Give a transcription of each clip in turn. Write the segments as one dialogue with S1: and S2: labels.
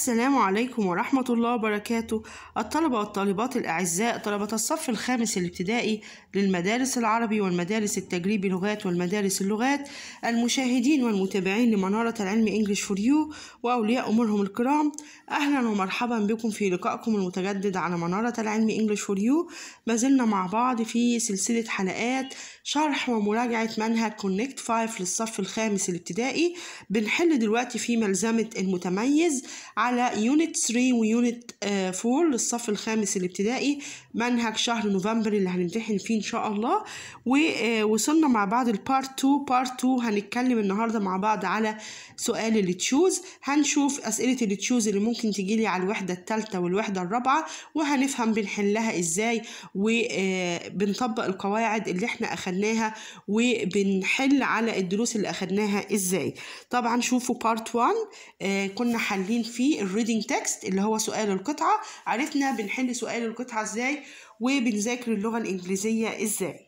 S1: السلام عليكم ورحمة الله وبركاته الطلبة والطالبات الأعزاء طلبة الصف الخامس الابتدائي للمدارس العربي والمدارس التجريبي لغات والمدارس اللغات المشاهدين والمتابعين لمنارة العلم English فور يو وأولياء أمورهم الكرام أهلا ومرحبا بكم في لقائكم المتجدد على منارة العلم English فور يو ما زلنا مع بعض في سلسلة حلقات شرح ومراجعة منهج كونكت 5 للصف الخامس الابتدائي بنحل دلوقتي فيه ملزمة المتميز على يونت 3 ويونت 4 للصف الخامس الابتدائي منهج شهر نوفمبر اللي هنمتحن فيه إن شاء الله ووصلنا آه، مع بعض البارت 2 بارت 2 هنتكلم النهاردة مع بعض على سؤال اللي تشوز هنشوف أسئلة اللي تشوز اللي ممكن تجيلي على الوحدة الثالثة والوحدة الرابعة وهنفهم بنحلها إزاي وبنطبق آه، القواعد اللي احنا أخذناها أخدناها وبنحل على الدروس اللي أخدناها إزاي طبعا شوفوا بارت 1 آه كنا حالين فيه الريدنج تكست اللي هو سؤال القطعة عرفنا بنحل سؤال القطعة إزاي وبنذاكر اللغة الإنجليزية إزاي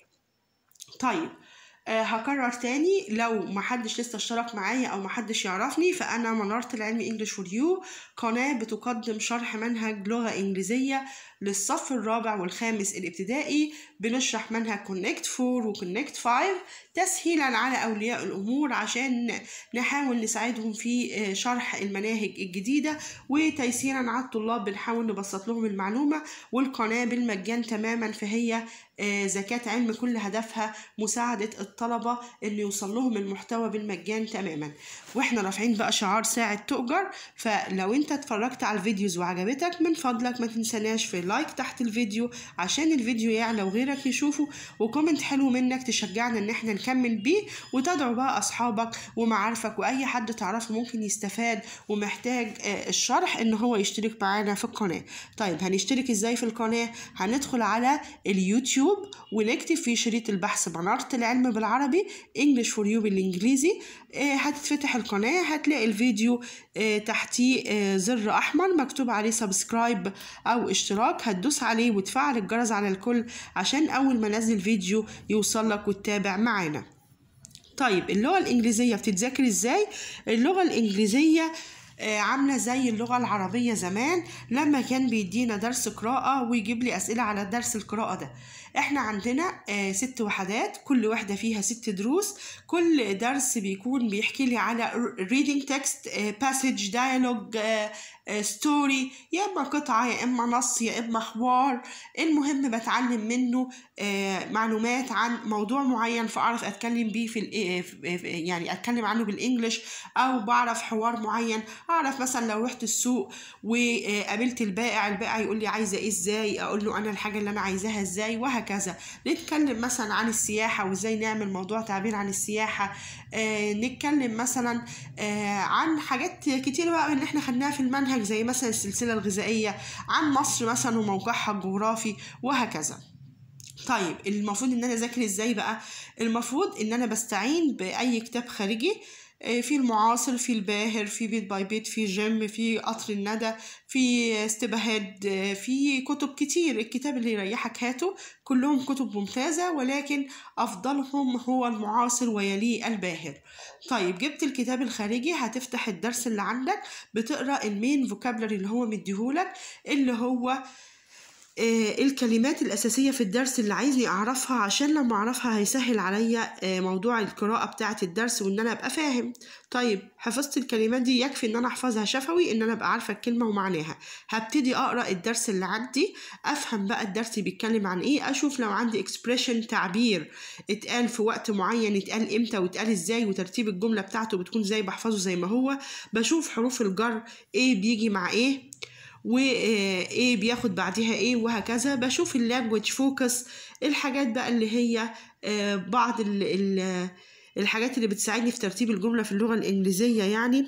S1: طيب أه هكرر تاني لو محدش لسه اشترك معايا او محدش يعرفني فانا منارة العلم انجلش فور يو قناة بتقدم شرح منهج لغة انجليزية للصف الرابع والخامس الابتدائي بنشرح منهج كونكت 4 وكونكت 5 تسهيلا على أولياء الأمور عشان نحاول نساعدهم في آه، شرح المناهج الجديدة وتيسيرا على الطلاب بنحاول نبسط لهم المعلومة والقناة بالمجان تماما فهي آه، زكاة علم كل هدفها مساعدة الطلبة إن يوصل لهم المحتوى بالمجان تماما وإحنا رافعين بقى شعار ساعة تؤجر فلو أنت اتفرجت على الفيديوز وعجبتك من فضلك ما تنسناش في لايك تحت الفيديو عشان الفيديو يعلى وغيرك يشوفه وكومنت حلو منك تشجعنا ان احنا نكمل بيه وتدعو بقى اصحابك ومعارفك واي حد تعرفه ممكن يستفاد ومحتاج آه، الشرح ان هو يشترك معانا في القناه طيب هنشترك ازاي في القناه هندخل على اليوتيوب ونكتب في شريط البحث مناره العلم بالعربي انجلش فور يو بالانجليزي آه، هتتفتح القناه هتلاقي الفيديو آه، تحتيه زر احمر مكتوب عليه سبسكرايب او اشتراك اشتراك هتدوس عليه وتفعل الجرس على الكل عشان اول ما انزل فيديو يوصل لك وتتابع معانا طيب اللغه الانجليزيه بتتذاكر ازاي اللغه الانجليزيه آه، عاملة زي اللغة العربية زمان لما كان بيدينا درس قراءة ويجيب لي أسئلة على درس القراءة ده احنا عندنا آه، ست وحدات كل وحدة فيها ست دروس كل درس بيكون بيحكي لي على reading text آه، passage dialogue ستوري آه، يا اما قطعة يا اما نص يا اما حوار المهم بتعلم منه معلومات عن موضوع معين فاعرف اتكلم بيه في يعني اتكلم عنه بالانجلش او بعرف حوار معين اعرف مثلا لو رحت السوق وقابلت البائع البائع يقول لي عايزه ايه ازاي اقول له انا الحاجه اللي انا عايزاها ازاي وهكذا وهكذا نتكلم مثلا عن السياحة وازاي نعمل موضوع تعبير عن السياحة آه نتكلم مثلا آه عن حاجات كتير بقى اللي احنا خدناها في المنهج زي مثلا السلسلة الغذائية عن مصر مثلا وموقعها الجغرافي وهكذا طيب المفروض ان انا اذاكر ازاي بقى المفروض ان انا بستعين باي كتاب خارجي آه، في المعاصر في الباهر في بيت باي بيت في جيم في قطر الندى في استبهاد آه، في كتب كتير الكتاب اللي يريحك هاته كلهم كتب ممتازة ولكن أفضلهم هو المعاصر ويليه الباهر طيب جبت الكتاب الخارجي هتفتح الدرس اللي عندك بتقرأ المين فوكابلري اللي هو مديهولك اللي هو آه آه، الكلمات الأساسية في الدرس اللي عايزني أعرفها عشان لما أعرفها هيسهل عليا آه، موضوع القراءة بتاعة الدرس وإن أنا أبقى فاهم طيب حفظت الكلمات دي يكفي إن أنا أحفظها شفوي إن أنا أبقى عارفة الكلمة ومعناها هبتدي أقرأ الدرس اللي عندي أفهم بقى الدرس بيتكلم عن إيه أشوف لو عندي إكسبريشن تعبير اتقال في وقت معين اتقال إمتى واتقال إزاي وترتيب الجملة بتاعته بتكون زي بحفظه زي ما هو بشوف حروف الجر إيه بيجي مع إيه وايه إيه بياخد بعديها ايه وهكذا بشوف اللانجوج فوكس الحاجات بقى اللي هي آه، بعض الحاجات اللي بتساعدني في ترتيب الجمله في اللغه الانجليزيه يعني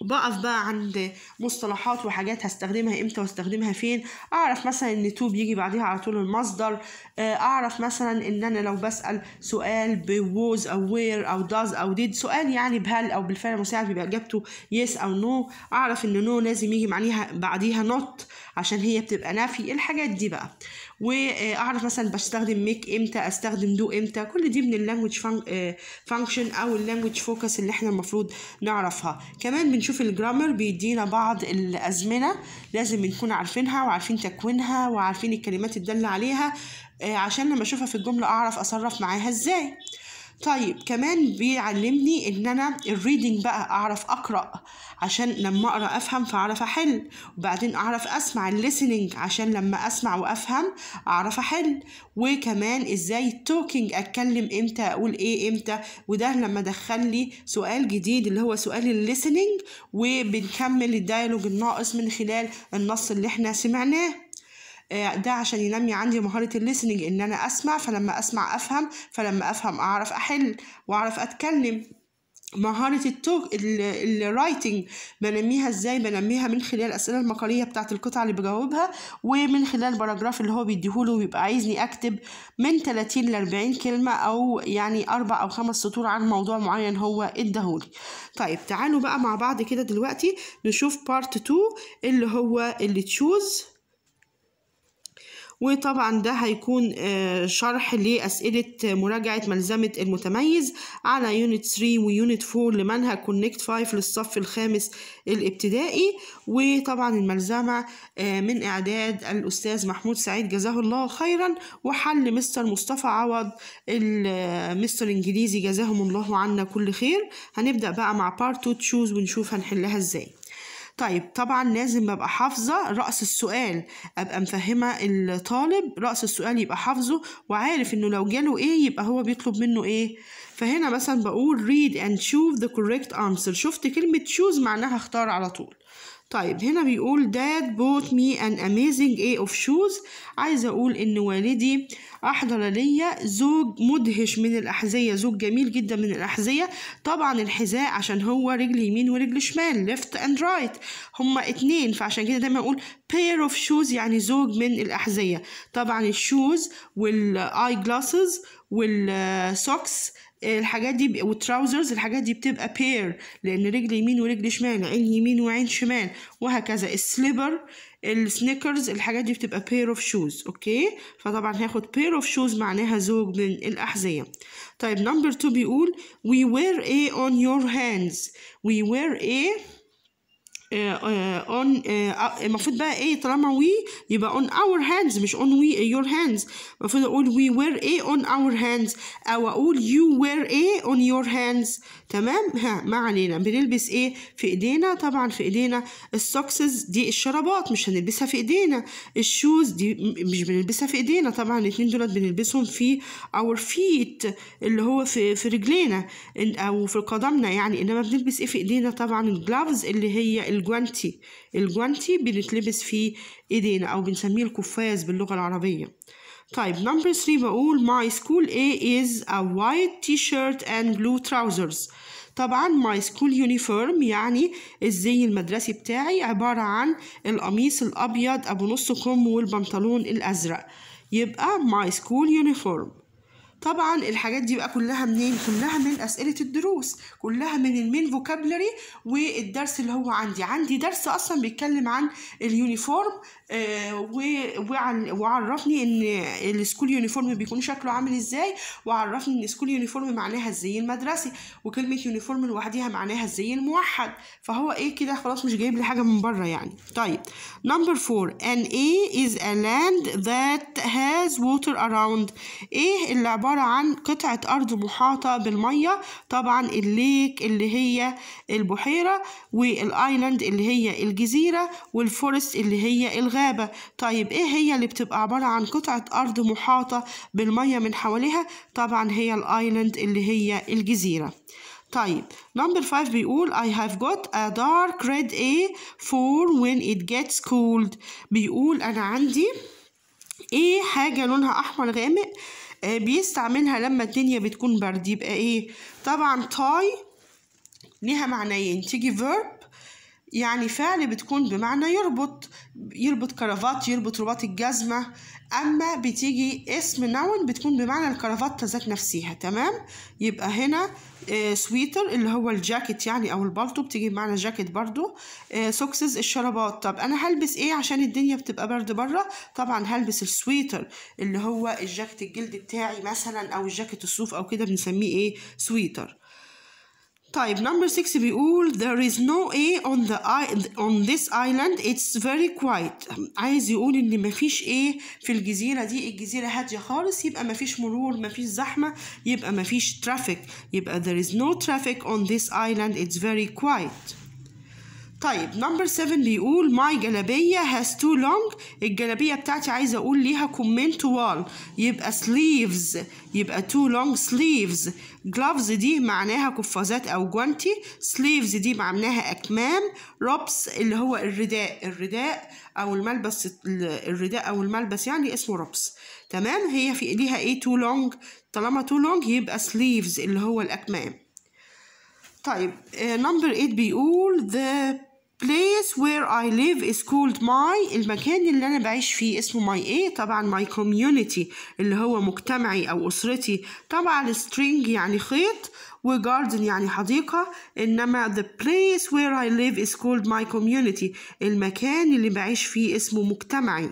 S1: بقف بقى عند مصطلحات وحاجات هستخدمها امتى واستخدمها فين اعرف مثلا ان تو بيجي بعديها على طول المصدر آه، اعرف مثلا ان انا لو بسال سؤال بوز او وير او داز او ديد سؤال يعني بهل او بالفعل المساعد بيبقى اجابته يس او نو اعرف ان نو لازم يجي معنيها بعديها نوت عشان هي بتبقى نفي الحاجات دي بقى واعرف مثلا بستخدم ميك امتى استخدم دو امتى كل دي من اللانجوج فانكشن او اللانجوج فوكس اللي احنا المفروض نعرفها كمان بنشوف الجرامر بيدينا بعض الازمنه لازم نكون عارفينها وعارفين تكوينها وعارفين الكلمات الداله عليها آه، عشان لما اشوفها في الجمله اعرف اصرف معاها ازاي طيب كمان بيعلمني ان انا الريدنج بقى اعرف اقرا عشان لما اقرا افهم فاعرف احل وبعدين اعرف اسمع الليسننج عشان لما اسمع وافهم اعرف احل وكمان ازاي التوكينج اتكلم امتى اقول ايه امتى وده لما دخل لي سؤال جديد اللي هو سؤال الليسننج وبنكمل الديالوج الناقص من خلال النص اللي احنا سمعناه آه، ده عشان ينمي عندي مهارة الليسنينج إن أنا أسمع فلما أسمع أفهم فلما أفهم أعرف أحل وأعرف أتكلم مهارة التوك الرايتنج بنميها ازاي بنميها من خلال الأسئلة المقالية بتاعة القطعة اللي بجاوبها ومن خلال باراجراف اللي هو بيديهوله وبيبقى عايزني أكتب من 30 ل 40 كلمة أو يعني أربع أو خمس سطور عن موضوع معين هو اداهولي طيب تعالوا بقى مع بعض كده دلوقتي نشوف بارت 2 اللي هو اللي تشوز وطبعا ده هيكون آه، شرح لأسئلة مراجعة ملزمة المتميز على يونت 3 ويونت 4 لمنهج كونكت 5 للصف الخامس الابتدائي وطبعا الملزمة آه، من إعداد الأستاذ محمود سعيد جزاه الله خيرا وحل مستر مصطفى عوض المستر آه، الإنجليزي جزاهم الله عنا كل خير هنبدأ بقى مع بارت 2 تشوز ونشوف هنحلها ازاي طيب طبعا لازم ابقى حافظه راس السؤال ابقى مفهمه الطالب راس السؤال يبقى حافظه وعارف انه لو جاله ايه يبقى هو بيطلب منه ايه فهنا مثلا بقول read and choose the correct answer شفت كلمه choose معناها اختار على طول طيب هنا بيقول dad bought me an amazing اي of shoes عايزة أقول إن والدي أحضر ليا زوج مدهش من الأحذية زوج جميل جدا من الأحذية طبعا الحذاء عشان هو رجل يمين ورجل شمال left and right هما اتنين فعشان كده دايما أقول pair of shoes يعني زوج من الأحذية طبعا الشوز والآي جلاسز والسوكس الحاجات دي والتراوزرز الحاجات دي بتبقى بير لان رجل يمين ورجل شمال عين يمين وعين شمال وهكذا السليبر السنيكرز الحاجات دي بتبقى بير اوف شوز اوكي فطبعا هاخد بير اوف شوز معناها زوج من الاحذيه طيب نمبر 2 بيقول وي وير ايه اون يور هاندز وي وير ايه اون آه، آه، آه، المفروض بقى ايه طالما وي يبقى اون اور هاندز مش اون وي يور هاندز المفروض اقول وي وير ايه اون اور هاندز او اقول يو وير ايه اون يور هاندز تمام ها ما علينا بنلبس ايه في ايدينا طبعا في ايدينا السوكسز دي الشرابات مش هنلبسها في ايدينا الشوز دي مش بنلبسها في ايدينا طبعا الاثنين دولت بنلبسهم في اور فيت اللي هو في في رجلينا او في قدمنا يعني انما بنلبس ايه في ايدينا طبعا الجلافز اللي هي الجوانتي الجوانتي بنتلبس في ايدينا او بنسميه القفاز باللغه العربيه طيب نمبر 3 بقول my school A is a white t-shirt and blue trousers طبعا my school uniform يعني الزي المدرسي بتاعي عبارة عن القميص الأبيض أبو نص كم والبنطلون الأزرق يبقى my school uniform طبعا الحاجات دي بقى كلها منين كلها من اسئله الدروس كلها من المين فوكابلري والدرس اللي هو عندي عندي درس اصلا بيتكلم عن اليونيفورم آه وعرفني ان السكول يونيفورم بيكون شكله عامل ازاي وعرفني ان السكول يونيفورم معناها الزي المدرسي وكلمه يونيفورم لوحدها معناها الزي الموحد فهو ايه كده خلاص مش جايب لي حاجه من بره يعني طيب نمبر 4 ان اي از ا لاند ذات هاز ووتر اراوند ايه العباره عبارة عن قطعة أرض محاطة بالمية طبعا الليك اللي هي البحيرة والآيلاند اللي هي الجزيرة والفورست اللي هي الغابة طيب إيه هي اللي بتبقى عبارة عن قطعة أرض محاطة بالمية من حواليها طبعا هي الآيلاند اللي هي الجزيرة طيب نمبر 5 بيقول I have got a dark red A for when it gets cold بيقول أنا عندي ايه حاجة لونها احمر غامق آه، بيستعملها لما الدنيا بتكون برد يبقى ايه طبعا تاي ليها معنيين تيجي verb يعني فعل بتكون بمعنى يربط يربط كرافات يربط رباط الجزمة أما بتيجي اسم نون بتكون بمعنى الكرافات ذات نفسها تمام يبقى هنا سويتر آه، اللي هو الجاكيت يعني أو البلطو بتيجي بمعنى جاكيت برضو سوكسز آه، الشرابات طب أنا هلبس إيه عشان الدنيا بتبقى برد بره طبعا هلبس السويتر اللي هو الجاكيت الجلد بتاعي مثلا أو الجاكيت الصوف أو كده بنسميه إيه سويتر طيب number 6 بيقول there is no A on the on this island it's very quiet عايز يقول ان مفيش A في الجزيرة دي الجزيرة هادية خالص يبقى مفيش مرور مفيش زحمة يبقى مفيش traffic يبقى there is no traffic on this island it's very quiet طيب نمبر 7 بيقول ماي جلابيه هاز تو لونج الجلابيه بتاعتي عايزه اقول ليها كومنت طوال يبقى سليفز يبقى تو لونج سليفز جلافز دي معناها قفازات او جوانتي سليفز دي معناها اكمام روبس اللي هو الرداء الرداء او الملبس الرداء او الملبس يعني اسمه روبس تمام هي في ليها ايه تو لونج طالما تو لونج يبقى سليفز اللي هو الاكمام طيب نمبر آه، 8 بيقول the place where I live is called my المكان اللي أنا بعيش فيه اسمه my إيه طبعا my community اللي هو مجتمعي أو أسرتي طبعا string يعني خيط garden يعني حديقة إنما the place where I live is called my community المكان اللي بعيش فيه اسمه مجتمعي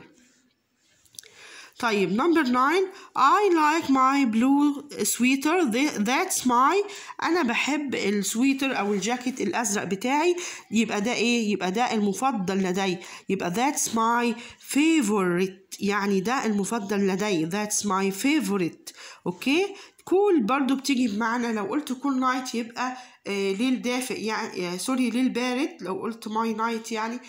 S1: طيب نمبر 9 I like my blue sweater that's my أنا بحب السويتر أو الجاكيت الأزرق بتاعي يبقى ده إيه؟ يبقى ده المفضل لدي يبقى that's my favorite يعني ده المفضل لدي that's my favorite أوكي؟ كول cool برضو بتيجي بمعنى لو قلت كول cool نايت يبقى آه، ليل دافئ يعني سوري ليل بارد لو قلت ماي نايت يعني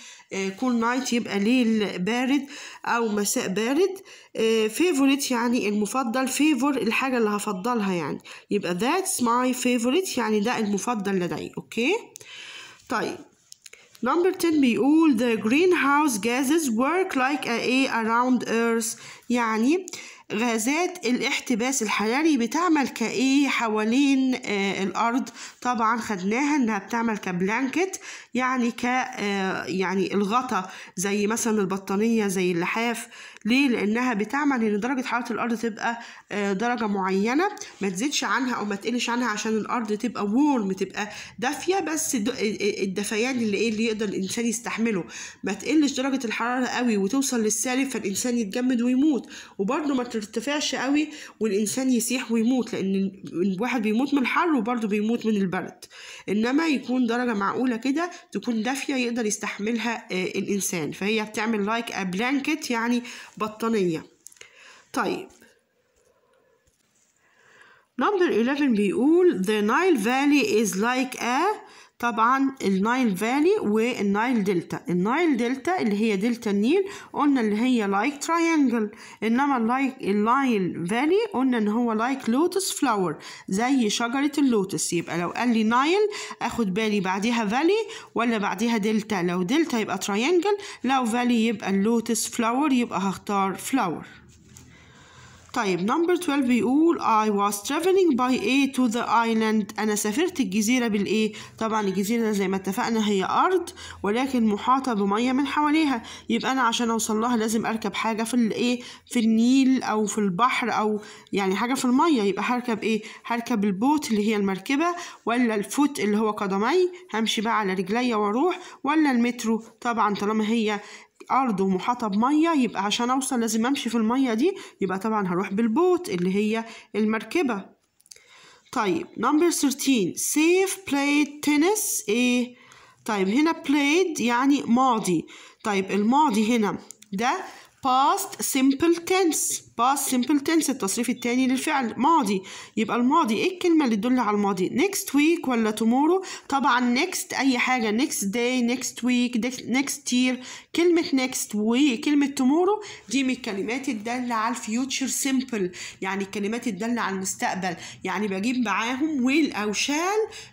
S1: كول آه، نايت يبقى ليل بارد او مساء بارد فيفوريت يعني المفضل فيفور الحاجة اللي هفضلها يعني يبقى ذاتس ماي فيفوريت يعني ده المفضل لدي اوكي طيب نمبر 10 بيقول the greenhouse gases work like a around earth يعني غازات الاحتباس الحراري بتعمل كايه حوالين آه، الارض طبعا خدناها انها بتعمل كبلانكت يعني ك آه، يعني الغطا زي مثلا البطانيه زي اللحاف ليه لانها بتعمل ان درجه حراره الارض تبقى آه، درجه معينه ما تزيدش عنها او ما تقلش عنها عشان الارض تبقى وورم تبقى دافيه بس آه، آه، الدفيان اللي ايه اللي يقدر الانسان يستحمله ما تقلش درجه الحراره قوي وتوصل للسالب فالانسان يتجمد ويموت وبرده ما ترتفعش قوي والانسان يسيح ويموت لان الواحد بيموت من الحر وبرده بيموت من البرد انما يكون درجه معقوله كده تكون دافيه يقدر يستحملها الانسان فهي بتعمل لايك like ا بلانكت يعني بطانية طيب number 11 بيقول the Nile Valley is like a طبعا النايل فالي والنايل دلتا النايل دلتا اللي هي دلتا النيل قلنا اللي هي لايك تريانجل انما اللايك النايل فالي قلنا ان هو لايك لوتس فلاور زي شجره اللوتس يبقى لو قال لي نايل اخد بالي بعديها فالي ولا بعديها دلتا لو دلتا يبقى تريانجل لو فالي يبقى اللوتس فلاور يبقى هختار فلاور طيب نمبر 12 بيقول I was traveling by A to the island أنا سافرت الجزيرة بالإيه؟ طبعا الجزيرة زي ما اتفقنا هي أرض ولكن محاطة بمية من حواليها يبقى أنا عشان أوصل لها لازم أركب حاجة في الإيه؟ في النيل أو في البحر أو يعني حاجة في المية يبقى هركب إيه؟ هركب البوت اللي هي المركبة ولا الفوت اللي هو قدمي همشي بقى على رجليا وأروح ولا المترو طبعا طالما هي الارض ومحاطه بميه يبقى عشان اوصل لازم امشي في الميه دي يبقى طبعا هروح بالبوت اللي هي المركبه طيب نمبر 13 سيف بلايد تنس ايه طيب هنا played يعني ماضي طيب الماضي هنا ده past simple tense past simple tense التصريف التاني للفعل ماضي يبقى الماضي ايه الكلمه اللي تدل على الماضي next week ولا tomorrow طبعا next اي حاجه next day next week next year كلمه next week كلمه tomorrow دي من الكلمات الداله على الفيوتشر سيمبل يعني الكلمات الداله على المستقبل يعني بجيب معاهم ويل او شال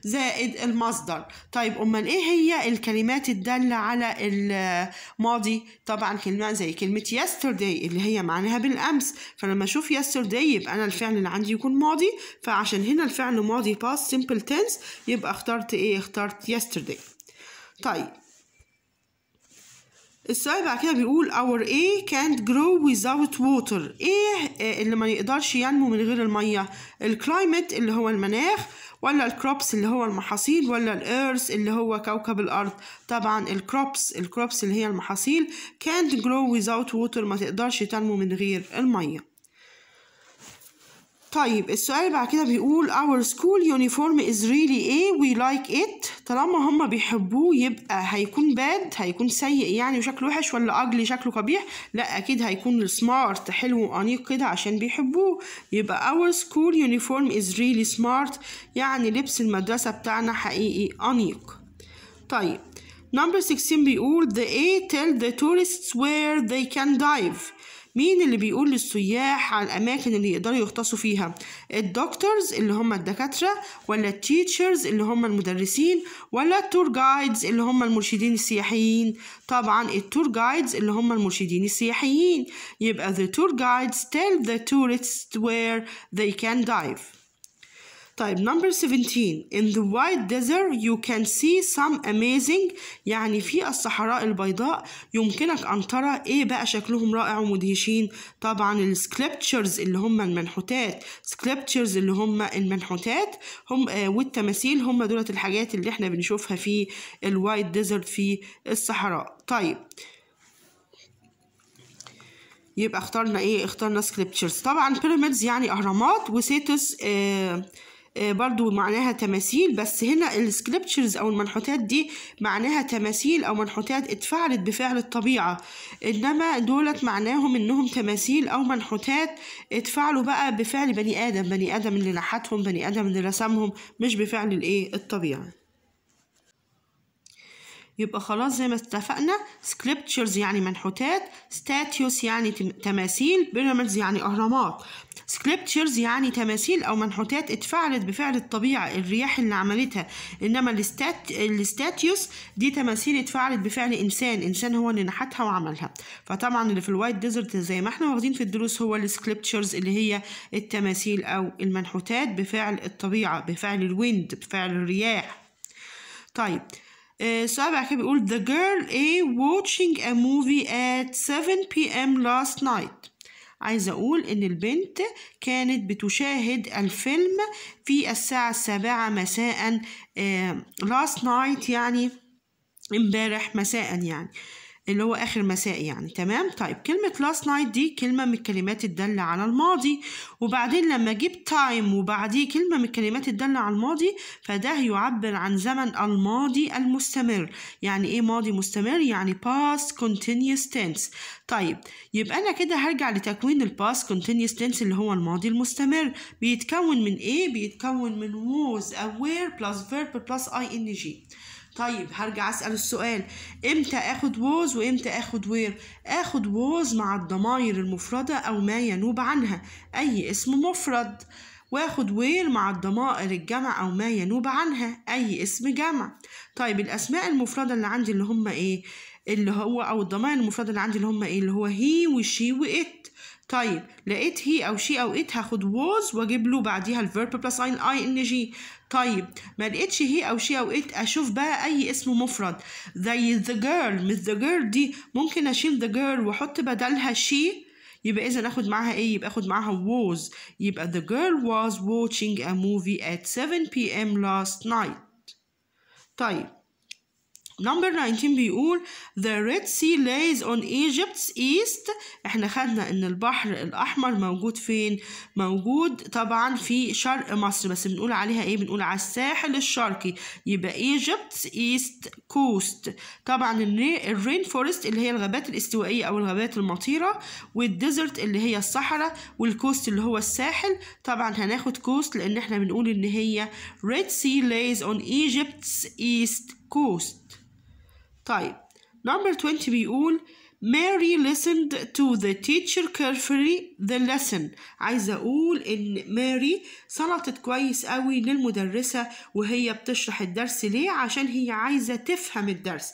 S1: زائد المصدر طيب امال ايه هي الكلمات الداله على الماضي طبعا كلمه زي كلمه yesterday اللي هي معناها بالامس فلما اشوف yesterday يبقى انا الفعل اللي عندي يكون ماضي فعشان هنا الفعل ماضي past simple tense يبقى اخترت ايه اخترت yesterday طيب السؤال بعد كده بيقول our A can't grow without water ايه آه، اللي ما يقدرش ينمو من غير الميه الكلايمت اللي هو المناخ ولا الكروبس اللي هو المحاصيل ولا الإيرث اللي هو كوكب الأرض طبعا الكروبس الكروبس اللي هي المحاصيل can't grow without water ما تقدرش تنمو من غير المية طيب السؤال بعد كده بيقول our school uniform is really A we like it طالما هما بيحبوه يبقى هيكون باد هيكون سيء يعني وشكله وحش ولا ugly شكله قبيح لا اكيد هيكون smart حلو وانيق كده عشان بيحبوه يبقى our school uniform is really smart يعني لبس المدرسة بتاعنا حقيقي انيق طيب number 16 بيقول the A tell the tourists where they can dive مين اللي بيقول للسياح على الأماكن اللي يقدروا يغطسوا فيها الدكتورز اللي هم الدكاترة ولا التيتشرز اللي هم المدرسين ولا التور جايدز اللي هم المرشدين السياحيين طبعا التور جايدز اللي هم المرشدين السياحيين يبقى the tour guides tell the tourists where they can dive طيب number 17 in the white desert you can see some amazing يعني في الصحراء البيضاء يمكنك أن ترى إيه بقى شكلهم رائع ومدهشين طبعا السكليبتشرز اللي هم المنحوتات سكليبتشرز اللي هم المنحوتات هم آه والتماثيل هم دولت الحاجات اللي احنا بنشوفها في الوايت ديزرت في الصحراء طيب يبقى اخترنا ايه اخترنا سكليبتشرز طبعا بيراميدز يعني اهرامات وسيتس آه آه، برضو معناها تماثيل بس هنا السكريبتشرز أو المنحوتات دي معناها تماثيل أو منحوتات اتفعلت بفعل الطبيعة إنما دولت معناهم إنهم تماثيل أو منحوتات اتفعلوا بقى بفعل بني آدم بني آدم اللي نحتهم بني آدم اللي رسمهم مش بفعل الإيه الطبيعة يبقى خلاص زي ما اتفقنا سكريبتشرز يعني منحوتات ستاتيوس يعني تماثيل بيراميدز يعني اهرامات سكريبتشرز يعني تماثيل أو منحوتات اتفعلت بفعل الطبيعة الرياح اللي عملتها إنما الستات الستاتيوس دي تماثيل اتفعلت بفعل إنسان إنسان هو اللي نحتها وعملها فطبعا اللي في الوايت ديزرت زي ما احنا واخدين في الدروس هو السكريبتشرز اللي هي التماثيل أو المنحوتات بفعل الطبيعة بفعل الويند بفعل الرياح طيب آه، السؤال بعد كده بيقول the girl A watching a movie at 7 p.m. last night عايزة أقول إن البنت كانت بتشاهد الفيلم في الساعة السابعة مساء لاست آه، نايت يعني امبارح مساء يعني اللي هو آخر مساء يعني تمام طيب كلمة last night دي كلمة من الكلمات الدالة على الماضي وبعدين لما أجيب time وبعديه كلمة من الكلمات الدالة على الماضي فده يعبر عن زمن الماضي المستمر يعني إيه ماضي مستمر يعني past continuous tense طيب يبقى أنا كده هرجع لتكوين ال past continuous tense اللي هو الماضي المستمر بيتكون من إيه؟ بيتكون من was aware plus verb plus ing طيب هرجع اسال السؤال امتى اخد ووز وامتى اخد وير اخد ووز مع الضماير المفرده او ما ينوب عنها اي اسم مفرد واخد وير مع الضمائر الجمع او ما ينوب عنها اي اسم جمع طيب الاسماء المفرده اللي عندي اللي هم ايه اللي هو او الضمائر المفرده اللي عندي اللي هم ايه اللي هو هي وشي وات طيب لقيت هي او شي او ات هاخد ووز واجيب له بعديها الفيرب بلس اي ان جي طيب ما لقيتش هي او شي او ات اشوف بقى اي اسم مفرد زي the girl مش the girl دي ممكن اشيل the girl واحط بدلها she يبقى اذا اخد معاها ايه يبقى اخد معاها was يبقى the girl was watching a movie at 7 p.m. last night طيب نمبر 19 بيقول the red sea lays on Egypt's east احنا خدنا ان البحر الاحمر موجود فين موجود طبعا في شرق مصر بس بنقول عليها ايه بنقول على الساحل الشرقي يبقى Egypt's east coast طبعا الرين فورست اللي هي الغابات الاستوائية او الغابات المطيرة والديزرت اللي هي الصحراء والكوست اللي هو الساحل طبعا هناخد كوست لان احنا بنقول ان هي red sea lays on Egypt's east coast طيب نمبر 20 بيقول Mary listened to the teacher carefully the lesson عايزة أقول إن ماري سلطت كويس قوي للمدرسة وهي بتشرح الدرس ليه عشان هي عايزة تفهم الدرس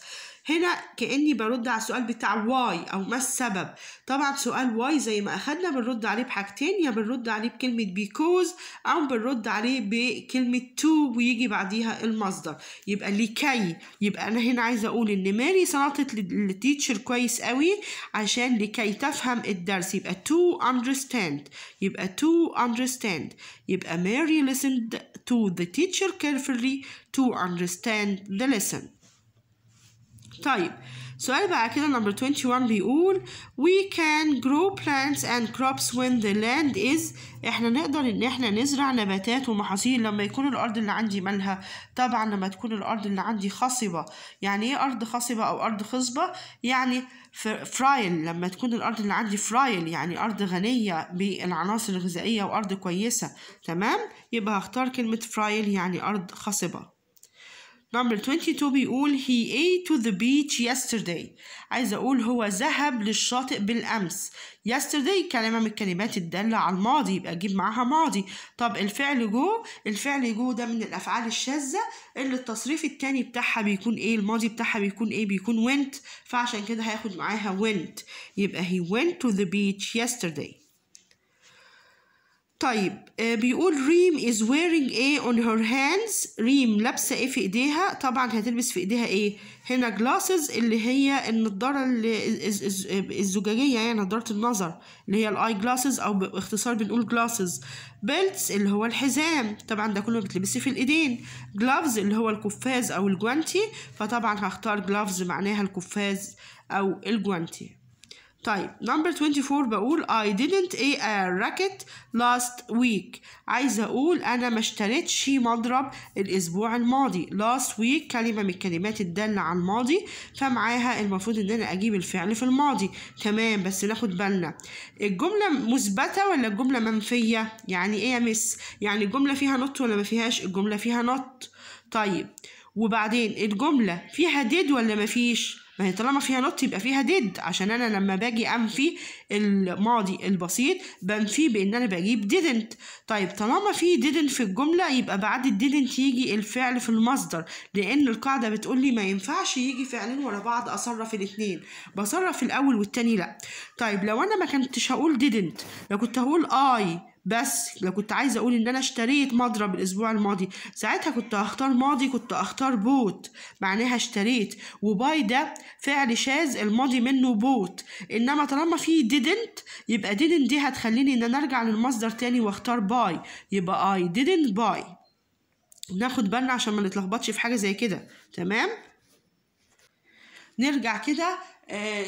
S1: هنا كاني برد على السؤال بتاع واي او ما السبب طبعا سؤال واي زي ما اخدنا بنرد عليه بحاجتين يا بنرد عليه بكلمه بيكوز او بنرد عليه بكلمه تو ويجي بعديها المصدر يبقى لكي يبقى انا هنا عايزه اقول ان ماري سلطت للتيتشر كويس قوي عشان لكي تفهم الدرس يبقى to understand يبقى to understand يبقى ماري listened to the teacher carefully to understand the lesson طيب سؤال بقى كده نمبر 21 بيقول we can grow plants and crops when the land is احنا نقدر ان احنا نزرع نباتات ومحاصيل لما يكون الارض اللي عندي مالها طبعا لما تكون الارض اللي عندي خصبة يعني ايه ارض خصبة او ارض خصبة يعني فرايل لما تكون الارض اللي عندي فرايل يعني ارض غنية بالعناصر الغذائية وارض كويسة تمام يبقى هختار كلمة فرايل يعني ارض خصبة نمبر 22 بيقول he ate to the beach yesterday عايز أقول هو ذهب للشاطئ بالأمس yesterday كلمة من الكلمات الدالة على الماضي يبقى أجيب معاها ماضي طب الفعل جو الفعل جو ده من الأفعال الشاذة اللي التصريف التاني بتاعها بيكون إيه الماضي بتاعها بيكون إيه بيكون went فعشان كده هياخد معاها went يبقى he went to the beach yesterday طيب آه، بيقول ريم is wearing a on her hands ريم لابسة ايه في ايديها طبعا هتلبس في ايديها ايه هنا جلاسز اللي هي النضارة الزجاجية يعني نضارة النظر اللي هي الاي جلاسز او باختصار بنقول جلاسز بيلتس اللي هو الحزام طبعا ده كله بتلبسيه في الايدين جلافز اللي هو القفاز او الجوانتي فطبعا هختار جلافز معناها القفاز او الجوانتي طيب number 24 بقول I didn't a racket last week عايزة أقول أنا ما اشتريتش مضرب الأسبوع الماضي last week كلمة من الكلمات الدالة على الماضي فمعاها المفروض إن أنا أجيب الفعل في الماضي تمام بس ناخد بالنا الجملة مثبتة ولا الجملة منفية يعني إيه يا مس يعني الجملة فيها نط ولا ما فيهاش الجملة فيها نط طيب وبعدين الجملة فيها ديد ولا ما فيش؟ ما هي طالما فيها نوت يبقى فيها ديد عشان انا لما باجي انفي الماضي البسيط بنفيه بان انا بجيب didn't طيب طالما في didn't في الجمله يبقى بعد didn't يجي الفعل في المصدر لان القاعده بتقول لي ما ينفعش يجي فعلين ورا بعض اصرف الاثنين بصرف الاول والثاني لا طيب لو انا ما كنتش هقول didn't لو كنت هقول I بس لو كنت عايزه اقول ان انا اشتريت مضرب الاسبوع الماضي ساعتها كنت هختار ماضي كنت هختار بوت معناها اشتريت وباي ده فعل شاذ الماضي منه بوت انما طالما في didn't يبقى didn't دي هتخليني ان انا ارجع للمصدر تاني واختار باي يبقى I didn't باي ناخد بالنا عشان ما نتلخبطش في حاجه زي كده تمام نرجع كده آه،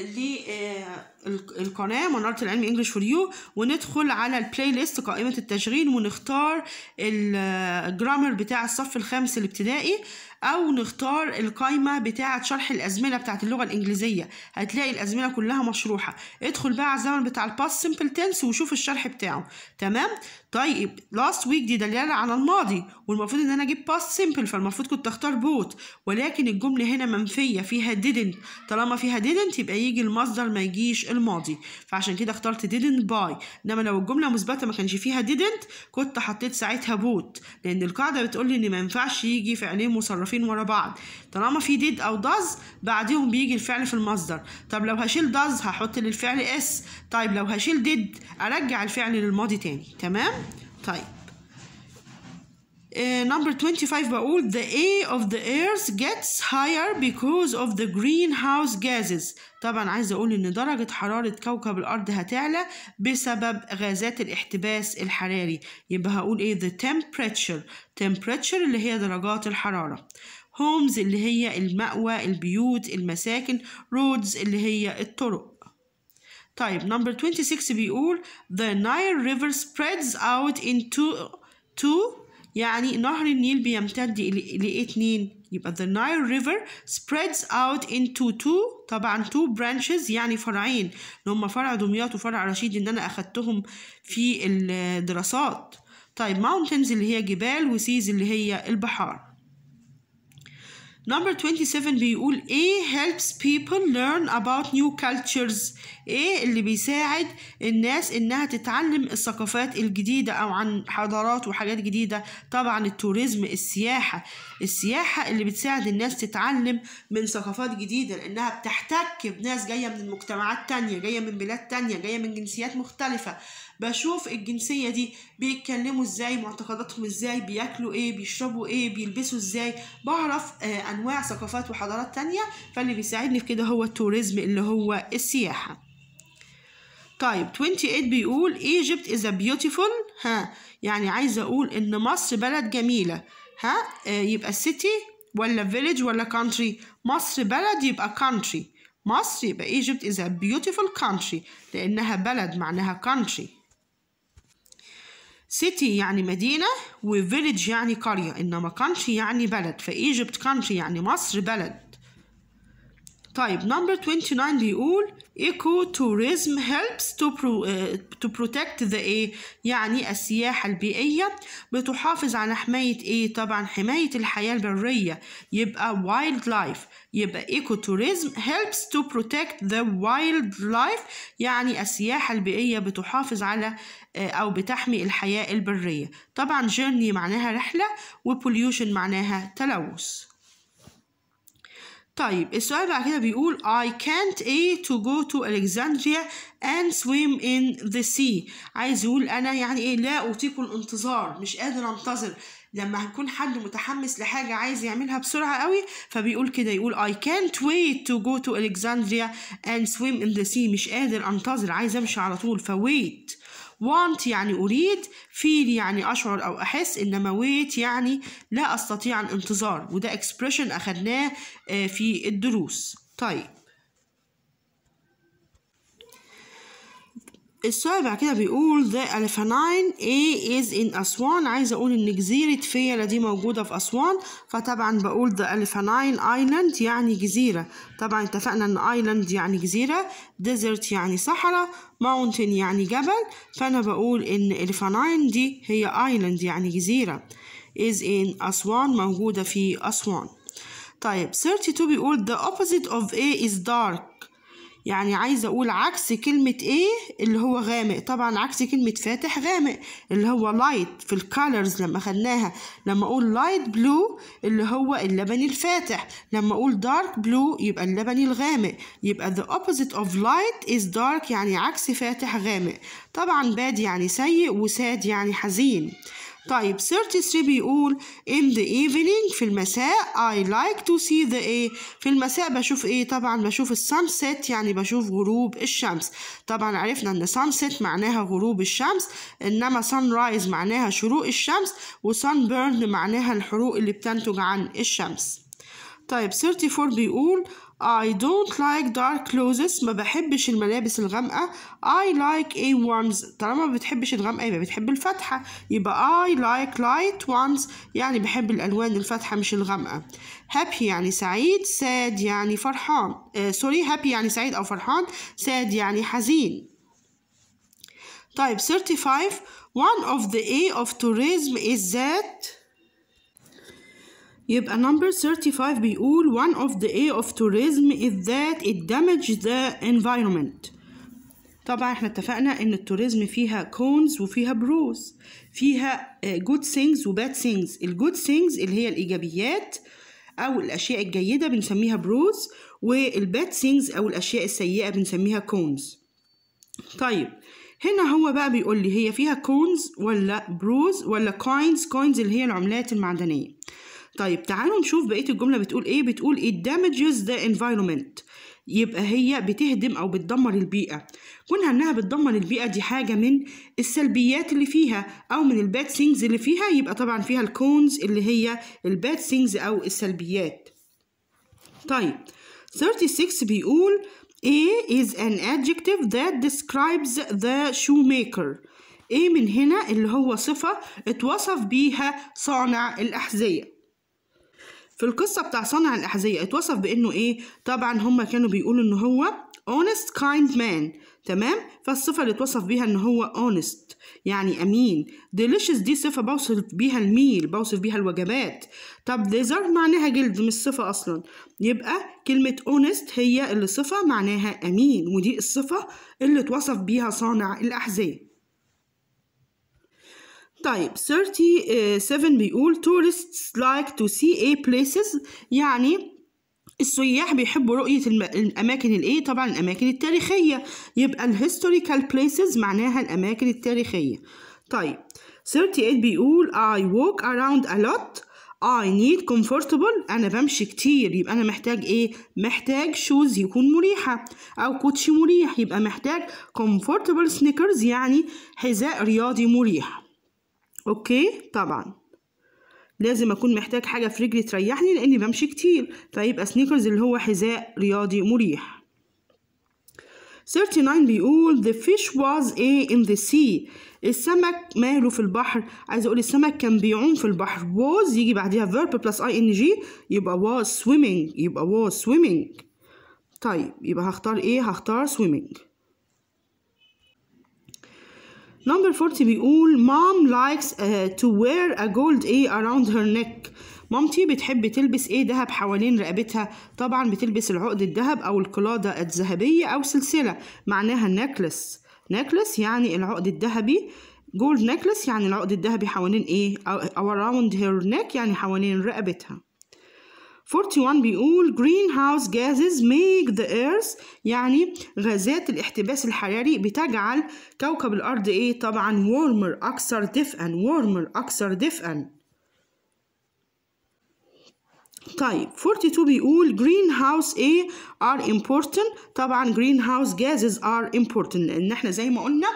S1: للقناه آه، مناره العلم English for you وندخل على البلاي ليست قائمه التشغيل ونختار الجرامر آه، بتاع الصف الخامس الابتدائي او نختار القايمه بتاعه شرح الازمنه بتاعه اللغه الانجليزيه هتلاقي الازمنه كلها مشروحه ادخل بقى على الزمن بتاع الباست سمبل تنس وشوف الشرح بتاعه تمام طيب لاست ويك دي دلاله على الماضي والمفروض ان انا اجيب باست سمبل فالمفروض كنت اختار بوت ولكن الجمله هنا منفيه فيها didn't طالما فيها didn't يبقى يجي المصدر ما يجيش الماضي فعشان كده اخترت didn't buy انما لو الجمله مثبته ما كانش فيها didn't كنت حطيت ساعتها بوت لان القاعده بتقول لي ان ما ينفعش يجي فعلين مصرفين حرفين ورا بعض طالما في ديد او داز بعديهم بيجي الفعل في المصدر طب لو هشيل داز هحط للفعل اس طيب لو هشيل ديد ارجع الفعل للماضي تاني تمام طيب نمبر آه، 25 بقول the A of the earth gets higher because of the greenhouse gases طبعا عايز اقول ان درجة حرارة كوكب الارض هتعلى بسبب غازات الاحتباس الحراري يبقى هقول ايه the temperature temperature اللي هي درجات الحرارة homes اللي هي المأوى البيوت المساكن roads اللي هي الطرق طيب نمبر 26 بيقول the Nile river spreads out into two يعني نهر النيل بيمتد لإيه اتنين يبقى the Nile River spreads out into two طبعا two branches يعني فرعين اللي هما فرع دمياط وفرع رشيد إن أنا أخدتهم في الدراسات طيب mountains اللي هي جبال وسيز اللي هي البحار Number 27 بيقول ايه helps people learn about new cultures ايه اللي بيساعد الناس انها تتعلم الثقافات الجديدة او عن حضارات وحاجات جديدة طبعا التوريزم السياحة السياحة اللي بتساعد الناس تتعلم من ثقافات جديدة لانها بتحتك بناس جاية من مجتمعات تانية جاية من بلاد تانية جاية من جنسيات مختلفة بشوف الجنسية دي بيتكلموا ازاي معتقداتهم ازاي بياكلوا ايه بيشربوا ايه بيلبسوا ازاي بعرف آه انواع ثقافات وحضارات تانية فاللي بيساعدني في كده هو التوريزم اللي هو السياحة طيب 28 بيقول ايجيبت از a ها يعني عايزة أقول إن مصر بلد جميلة ها آه، يبقى سيتي ولا فيليج ولا كونتري مصر بلد يبقى كونتري مصر يبقى ايجيبت از ا بيوتيفول كونتري لأنها بلد معناها كونتري سيتي يعني مدينة وفيليج يعني قرية إنما كانتري يعني بلد فإيجبت كانتري يعني مصر بلد طيب نمبر 29 بيقول ايكو توريزم هيلبس تو تو بروتكت ذا ايه يعني السياحه البيئيه بتحافظ على حمايه ايه طبعا حمايه الحياه البريه يبقى وايلد لايف يبقى ايكو توريزم هيلبس تو بروتكت ذا وايلد لايف يعني السياحه البيئيه بتحافظ على آه، أو بتحمي الحياة البرية طبعا جيرني معناها رحلة وبوليوشن معناها تلوث طيب السؤال بعد كده بيقول I can't A to go to Alexandria and swim in the sea عايز يقول أنا يعني إيه لا أطيق الانتظار مش قادر أنتظر لما هنكون حد متحمس لحاجة عايز يعملها بسرعة قوي فبيقول كده يقول I can't wait to go to Alexandria and swim in the sea مش قادر أنتظر عايز أمشي على طول فويت want يعني أريد feel يعني أشعر أو أحس إنما wait يعني لا أستطيع الانتظار وده expression أخدناه آه، في الدروس طيب السؤال بعد كده بيقول the Alphanine A is in أسوان عايز أقول إن جزيرة فيلة دي موجودة في أسوان فطبعا بقول the Alphanine Island يعني جزيرة طبعا اتفقنا إن island يعني جزيرة desert يعني صحراء mountain يعني جبل فأنا بقول إن Alphanine دي هي island يعني جزيرة is in أسوان موجودة في أسوان طيب 32 بيقول the opposite of A is dark يعني عايزة أقول عكس كلمة إيه اللي هو غامق طبعا عكس كلمة فاتح غامق اللي هو لايت في الكالرز لما خدناها لما أقول لايت بلو اللي هو اللبني الفاتح لما أقول دارك بلو يبقى اللبني الغامق يبقى the opposite of light is dark يعني عكس فاتح غامق طبعا باد يعني سيء وساد يعني حزين طيب 33 بيقول in the evening في المساء I like to see the A في المساء بشوف ايه طبعا بشوف sunset يعني بشوف غروب الشمس طبعا عرفنا ان sunset معناها غروب الشمس انما sunrise معناها شروق الشمس و sunburn معناها الحروق اللي بتنتج عن الشمس طيب 34 بيقول I don't like dark clothes ما بحبش الملابس الغامقة I like a ones طالما ما بتحبش الغامقة يبقى بتحب الفاتحة يبقى I like light ones يعني بحب الألوان الفاتحة مش الغامقة happy يعني سعيد sad يعني فرحان سوري آه، uh, happy يعني سعيد أو فرحان sad يعني حزين طيب 35 one of the A of tourism is that يبقى number 35 بيقول one of the A of tourism is that it damage the environment طبعا احنا اتفقنا ان التوريزم فيها كونز وفيها بروز فيها آه، good things و bad things good things اللي هي الايجابيات او الاشياء الجيده بنسميها بروز bad things او الاشياء السيئه بنسميها كونز طيب هنا هو بقى بيقول لي هي فيها كونز ولا بروز ولا كوينز كوينز اللي هي العملات المعدنيه طيب تعالوا نشوف بقية الجملة بتقول إيه بتقول it damages the environment يبقى هي بتهدم أو بتدمر البيئة كونها إنها بتدمر البيئة دي حاجة من السلبيات اللي فيها أو من الباد things اللي فيها يبقى طبعا فيها الكونز اللي هي الباد things أو السلبيات طيب 36 بيقول A is an adjective that describes the shoemaker. A من هنا اللي هو صفة اتوصف بيها صانع الأحذية. في القصة بتاع صانع الأحذية اتوصف بإنه إيه طبعا هما كانوا بيقولوا إن هو honest kind man تمام فالصفة اللي اتوصف بيها إن هو honest يعني أمين delicious دي صفة بوصف بيها الميل بوصف بيها الوجبات طب desert معناها جلد مش صفة أصلا يبقى كلمة honest هي اللي صفة معناها أمين ودي الصفة اللي اتوصف بيها صانع الأحذية طيب 37 آه، بيقول tourists like to see a places يعني السياح بيحبوا رؤية الأماكن الإيه؟ طبعا الأماكن التاريخية يبقى الهيستوريكال places معناها الأماكن التاريخية طيب 38 بيقول I walk around a lot I need comfortable أنا بمشي كتير يبقى أنا محتاج إيه؟ محتاج شوز يكون مريحة أو كوتشي مريح يبقى محتاج comfortable sneakers يعني حذاء رياضي مريح اوكي طبعا لازم اكون محتاج حاجه في رجلي تريحني لاني بمشي كتير فيبقى سنيكرز اللي هو حذاء رياضي مريح 39 بيقول the fish was a in the sea السمك ماله في البحر عايز اقول السمك كان بيعوم في البحر was يجي بعديها verb plus ing يبقى was swimming يبقى was swimming طيب يبقى هختار ايه هختار swimming نمبر 40 بيقول مام لايكس تو وير ا جولد اي اراوند هير نيك مامتي بتحب تلبس ايه دهب حوالين رقبتها طبعا بتلبس العقد الذهب او القلاده الذهبيه او سلسله معناها نيكلس نيكلس يعني العقد الذهبي جولد نيكلس يعني العقد الذهبي حوالين ايه اراوند هير نيك يعني حوالين رقبتها 41 بيقول greenhouse gases make the earth يعني غازات الاحتباس الحراري بتجعل كوكب الأرض إيه طبعا warmer أكثر دفئا warmer أكثر دفئا طيب 42 بيقول greenhouse إيه are important طبعا greenhouse gases are important لأن احنا زي ما قلنا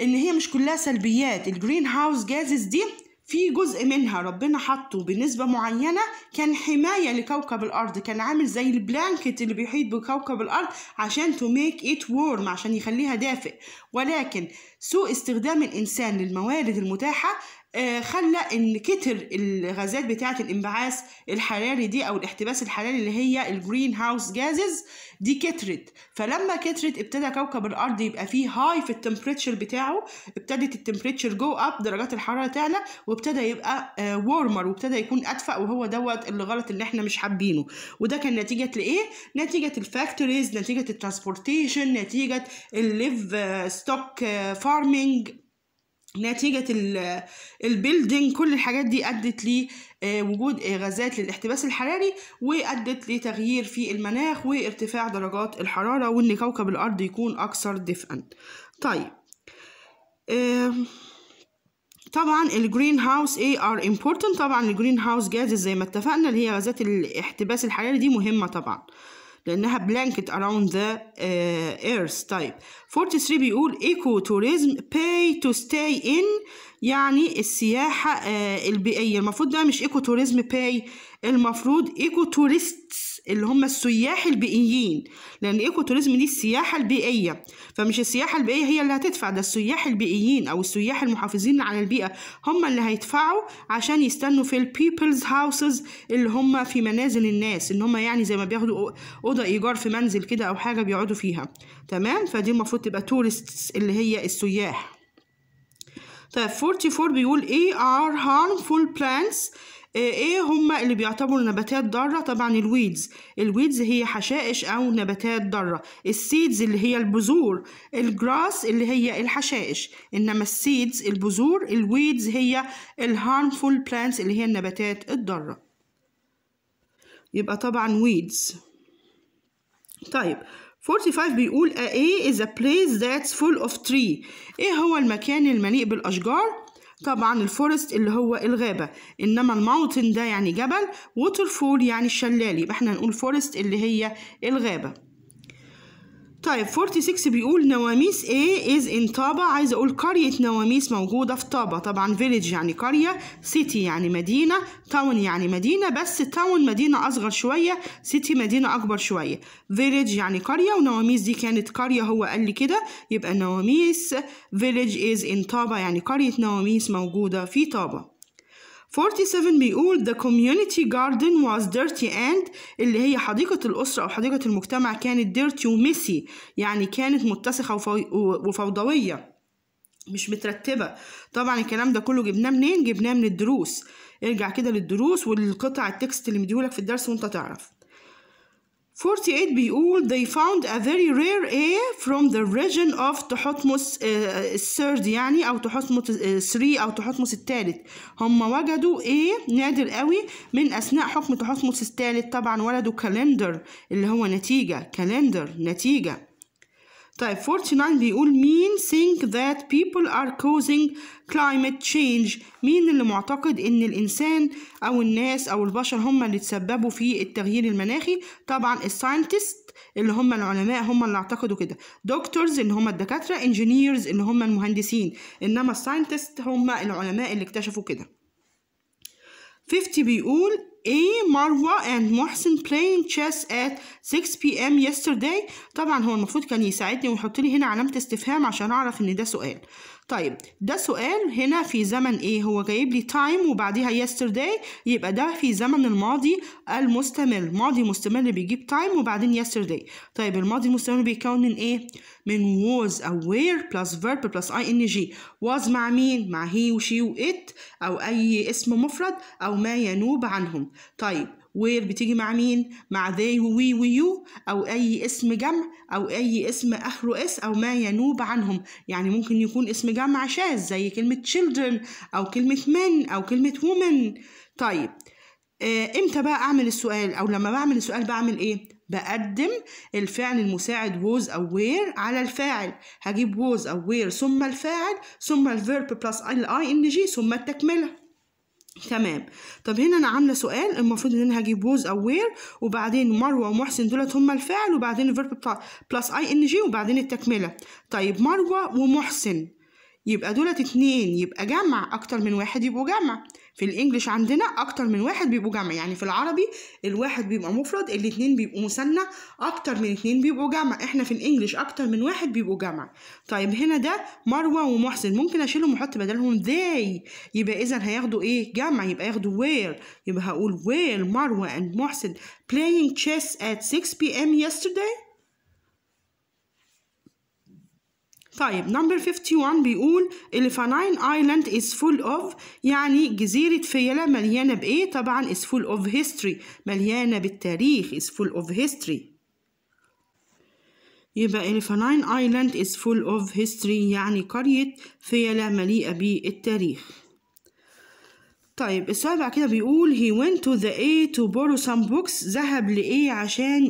S1: إن هي مش كلها سلبيات الجرين هاوس جازز دي في جزء منها ربنا حطه بنسبة معينة كان حماية لكوكب الأرض كان عامل زي البلانكت اللي بيحيط بكوكب الأرض عشان to make it warm عشان يخليها دافئ ولكن سوء استخدام الإنسان للموارد المتاحة آه، خلى ان كتر الغازات بتاعه الانبعاث الحراري دي او الاحتباس الحراري اللي هي الجرين هاوس جازز دي كترت فلما كترت ابتدى كوكب الارض يبقى فيه هاي في التمبريتشر بتاعه ابتدت التمبريتشر جو اب درجات الحراره تعلى وابتدى يبقى وورمر آه، وابتدى يكون ادفأ وهو دوت اللي غلط اللي احنا مش حابينه وده كان نتيجه لايه نتيجه الفاكتوريز نتيجه الترانسبورتيشن نتيجه الليف ستوك فارمنج نتيجة البيلدينج كل الحاجات دي أدت لوجود آه، آه، غازات للاحتباس الحراري وأدت لتغيير في المناخ وارتفاع درجات الحرارة وإن كوكب الأرض يكون أكثر دفئا طيب طبعا الجرين هاوس اي ار امبورتنت طبعا الجرين هاوس جازز زي ما اتفقنا اللي هي غازات الاحتباس الحراري دي مهمه طبعا آه لانها بلانكت اراوند ذا ايرث تايب 43 بيقول ايكو توريزم باي تو ستاي ان يعني السياحه uh, البيئيه المفروض ده مش ايكو توريزم باي المفروض ايكو توريستس اللي هم السياح البيئيين لان الايكو توريزم دي السياحه البيئيه فمش السياحه البيئيه هي اللي هتدفع ده السياح البيئيين او السياح المحافظين على البيئه هم اللي هيدفعوا عشان يستنوا في البيبلز هاوسز اللي هم في منازل الناس ان هم يعني زي ما بياخدوا اوضه ايجار في منزل كده او حاجه بيقعدوا فيها تمام فدي المفروض تبقى تورستس اللي هي السياح طيب 44 بيقول ايه ار هارمفول بلانتس إيه،, ايه هم اللي بيعتبروا نباتات ضاره طبعا الويدز الويدز هي حشائش او نباتات ضاره السيدز اللي هي البذور الجراس اللي هي الحشائش انما السيدز البذور الويدز هي الهارمفول بلانتس اللي هي النباتات الضاره يبقى طبعا ويدز طيب 45 بيقول A is a place that's full of tree إيه هو المكان المليء بالأشجار؟ طبعا الفورست اللي هو الغابة إنما الماونتن ده يعني جبل ووترفول يعني الشلال يبقى احنا هنقول فورست اللي هي الغابة طيب 46 بيقول نواميس ايه از ان طابة عايز أقول قرية نواميس موجودة في طابة طبعا village يعني قرية city يعني مدينة town يعني مدينة بس town مدينة أصغر شوية city مدينة أكبر شوية village يعني قرية ونواميس دي كانت قرية هو قال لي كده يبقى نواميس village از ان طابة يعني قرية نواميس موجودة في طابة 47 بيقول the community garden was dirty and اللي هي حديقة الأسرة أو حديقة المجتمع كانت dirty وميسي يعني كانت متسخة وفوضوية مش مترتبة طبعا الكلام ده كله جبناه منين جبناه من الدروس ارجع كده للدروس والقطع التكست اللي مديهولك في الدرس وانت تعرف 48 بيقول they found a very rare air from the region of تحتمس uh, الثيرد يعني او تحتمس uh, 3 او تحتمس الثالث هم وجدوا ايه نادر قوي من اثناء حكم تحتمس الثالث طبعا ولدوا كالندر اللي هو نتيجه كالندر نتيجه طيب 49 بيقول مين think that people are causing climate change مين اللي معتقد ان الانسان او الناس او البشر هم اللي تسببوا في التغيير المناخي طبعا الساينتست اللي هم العلماء هم اللي اعتقدوا كده دكتورز اللي هم الدكاتره انجينيرز اللي هم المهندسين انما الساينتست هم العلماء اللي اكتشفوا كده 50 بيقول A مروة and محسن playing chess at 6 p.m. yesterday طبعا هو المفروض كان يساعدني ويحط لي هنا علامة استفهام عشان أعرف إن ده سؤال طيب ده سؤال هنا في زمن ايه هو جايب لي تايم وبعديها يسترداي يبقى ده في زمن الماضي المستمر ماضي مستمر بيجيب تايم وبعدين يسترداي طيب الماضي المستمر بيتكون من ايه من was او were plus verb plus ing was مع مين مع he وشي وit او اي اسم مفرد او ما ينوب عنهم طيب وير بتيجي مع مين مع they وي ويو أو أي اسم جمع أو أي اسم آخره اس أو ما ينوب عنهم يعني ممكن يكون اسم جمع شاذ زي كلمة children أو كلمة men أو كلمة women طيب آه، امتى بقى اعمل السؤال او لما بعمل السؤال بعمل ايه بقدم الفعل المساعد was أو where على الفاعل هجيب was أو where ثم الفاعل ثم الverb plus ال ing ثم التكملة تمام طب هنا انا عامله سؤال المفروض ان انا هجيب ووز او وير وبعدين مروه ومحسن دولت هما الفعل وبعدين الفيرب بلس اي ان جي وبعدين التكمله طيب مروه ومحسن يبقى دولت اتنين يبقى جمع اكتر من واحد يبقوا جمع في الانجليش عندنا اكتر من واحد بيبقوا جمع يعني في العربي الواحد بيبقى مفرد الاتنين بيبقوا مثنى اكتر من اتنين بيبقوا جمع احنا في الانجليش اكتر من واحد بيبقوا جمع طيب هنا ده مروه ومحسن ممكن اشيلهم واحط بدلهم they يبقى اذا هياخدوا ايه جمع يبقى ياخدوا where يبقى هقول where مروه and محسن playing chess at 6 p.m. yesterday طيب نمبر 51 بيقول الفاناين ايلاند از فول اوف يعني جزيره فيلة مليانه بايه طبعا از فول اوف هيستوري مليانه بالتاريخ از فول اوف هيستوري يبقى الفاناين ايلاند از فول اوف هيستوري يعني قريه فيلة مليئه بالتاريخ طيب السؤال بعد كده بيقول he went to the A to borrow some books ذهب لإيه عشان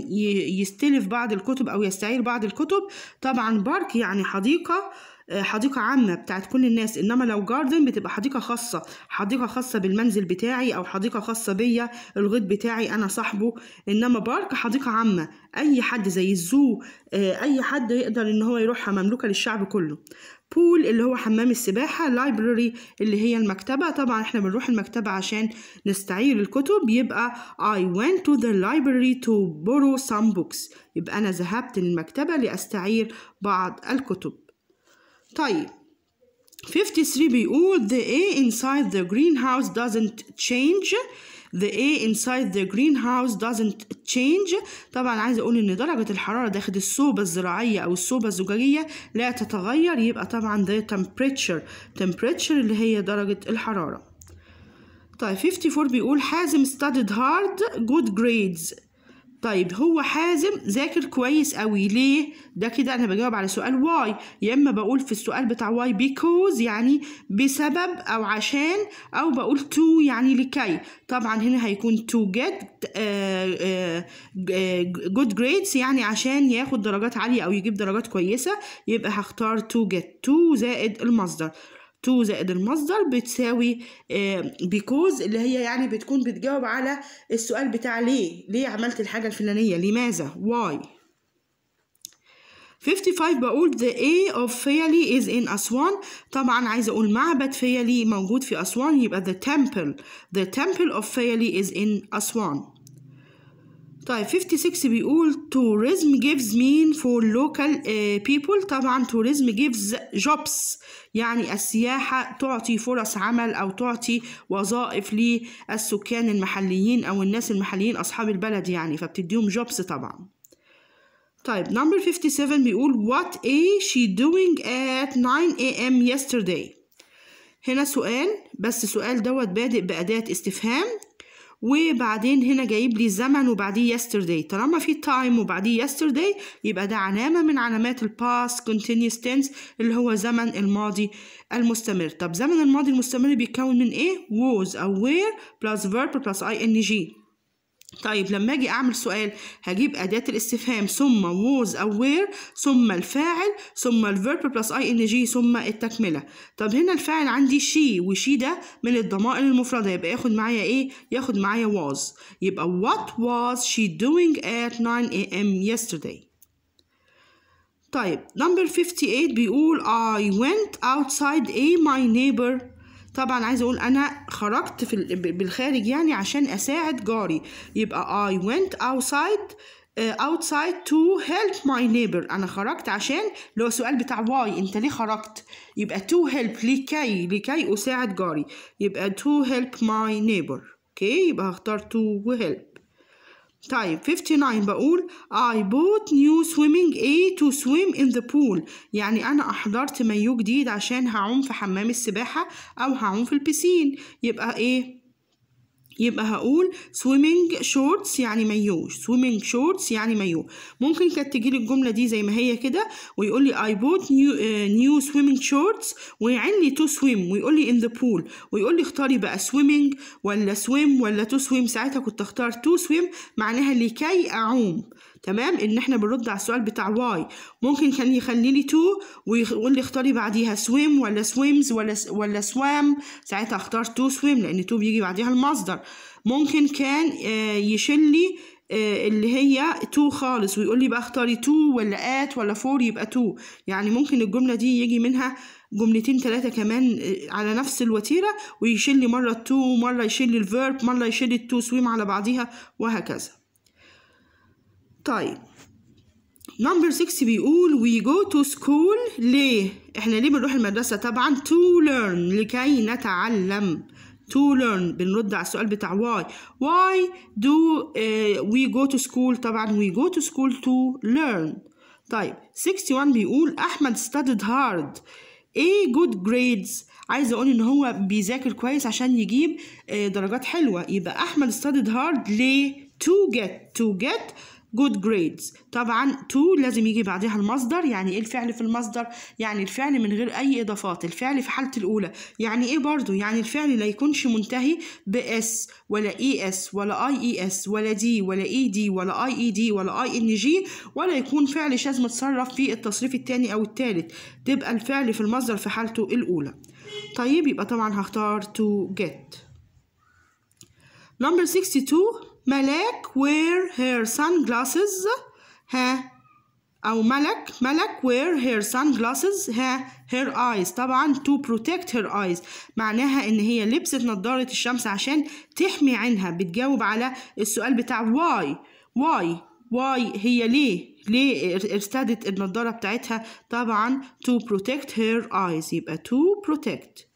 S1: يستلف بعض الكتب أو يستعير بعض الكتب طبعا بارك يعني حديقة آه، حديقة عامة بتاعت كل الناس إنما لو جاردن بتبقى حديقة خاصة حديقة خاصة بالمنزل بتاعي أو حديقة خاصة بيا الغيط بتاعي أنا صاحبه إنما بارك حديقة عامة أي حد زي الزو آه، أي حد يقدر إن هو يروحها مملوكة للشعب كله بول اللي هو حمام السباحة library اللي هي المكتبة طبعا احنا بنروح المكتبة عشان نستعير الكتب يبقى I went to the library to borrow some books يبقى أنا ذهبت للمكتبة لأستعير بعض الكتب طيب 53 بيقول the air inside the greenhouse doesn't change the air inside the greenhouse doesn't change طبعا عايز اقول ان درجة الحرارة داخل الصوبة الزراعية او الصوبة الزجاجية لا تتغير يبقى طبعا the temperature temperature اللي هي درجة الحرارة طيب 54 بيقول حازم studied hard good grades طيب هو حازم ذاكر كويس قوي ليه ده كده انا بجاوب على سؤال واي يا اما بقول في السؤال بتاع واي بيكوز يعني بسبب او عشان او بقول تو يعني لكي طبعا هنا هيكون تو جيت جود جريدز يعني عشان ياخد درجات عاليه او يجيب درجات كويسه يبقى هختار تو جيت تو زائد المصدر تو زائد المصدر بتساوي بيكوز آه، اللي هي يعني بتكون بتجاوب على السؤال بتاع ليه ليه عملت الحاجة الفلانية لماذا واي 55 بقول the A of Fayali is in أسوان طبعا عايزة أقول معبد فيلي موجود في أسوان يبقى the temple the temple of Fayali is in أسوان طيب 56 بيقول tourism gives mean for local uh, people طبعا tourism gives jobs يعني السياحة تعطي فرص عمل أو تعطي وظائف للسكان المحليين أو الناس المحليين أصحاب البلد يعني فبتديهم jobs طبعا طيب number 57 بيقول what is she doing at 9 a.m. yesterday هنا سؤال بس سؤال دوت بادئ بأداة استفهام وبعدين هنا جايب لي الزمن وبعديه yesterday طالما في time وبعديه yesterday يبقى ده علامة من علامات past continuous tense اللي هو زمن الماضي المستمر طب زمن الماضي المستمر بيتكون من ايه was او where plus verb plus ing طيب لما اجي اعمل سؤال هجيب اداه الاستفهام ثم was او وير ثم الفاعل ثم الفيرب بلس اي ان جي ثم التكمله طب هنا الفاعل عندي شي وشي ده من الضمائر المفرده يبقى ياخد معايا ايه ياخد معايا was يبقى what was she doing at 9 اي ام yesterday طيب نمبر 58 بيقول I went outside a my neighbor طبعا عايزه اقول انا خرجت في بالخارج يعني عشان اساعد جاري يبقى I went outside آه، outside to help my neighbor انا خرجت عشان اللي هو السؤال بتاع why انت ليه خرجت يبقى to help لكي لكي اساعد جاري يبقى to help my neighbor اوكي okay. يبقى هختار to help طيب 59 بقول I bought new swimming A to swim in the pool يعني أنا أحضرت مايو جديد عشان هعوم في حمام السباحة أو هعوم في البسين يبقى إيه يبقى هقول swimming shorts يعني مايو swimming shorts يعني مايو ممكن كانت تجيلي الجملة دي زي ما هي كده ويقول لي I bought new, uh, new swimming shorts ويعين لي to swim ويقول لي in the pool ويقول لي اختاري بقى swimming ولا swim ولا to swim ساعتها كنت اختار to swim معناها لكي أعوم تمام ان احنا بنرد على السؤال بتاع واي ممكن كان يخلي لي تو ويقول لي اختاري بعديها سويم ولا سويمز ولا ولا سوام ساعتها اختار تو سويم لان تو بيجي بعديها المصدر ممكن كان آه، يشيل لي آه، اللي هي تو خالص ويقول لي بقى اختاري تو ولا ات ولا فور يبقى تو يعني ممكن الجمله دي يجي منها جملتين ثلاثة كمان آه، على نفس الوتيرة ويشيل لي مرة التو مرة يشيل لي الفيرب مرة يشيل التو سويم على بعضيها وهكذا طيب نمبر 6 بيقول we go to school ليه؟ احنا ليه بنروح المدرسة؟ طبعا to learn لكي نتعلم to learn بنرد على السؤال بتاع why why do uh, we go to school طبعا we go to school to learn طيب 61 بيقول أحمد studied hard ايه good grades عايز اقول ان هو بيذاكر كويس عشان يجيب uh, درجات حلوه يبقى احمد studied hard ليه to get to get good grades طبعا to لازم يجي بعدها المصدر يعني ايه الفعل في المصدر يعني الفعل من غير اي اضافات الفعل في حالة الاولى يعني ايه برضو يعني الفعل لا يكونش منتهي ب s ولا e s ولا i e s ولا d ولا e d ولا i e d ولا i n g ولا يكون فعل شاذ متصرف في التصريف الثاني او الثالث تبقى الفعل في المصدر في حالته الاولى طيب يبقى طبعا هختار to get number 62 ملاك هير سان جلاسز ها أو ملك ملك هير سان جلاسز ها هير ايز طبعا تو بروتكت هير ايز معناها إن هي لبست نظارة الشمس عشان تحمي عينها بتجاوب على السؤال بتاع why why واي هي ليه ليه ارتدت النضارة بتاعتها طبعا تو بروتكت هير ايز يبقى تو بروتكت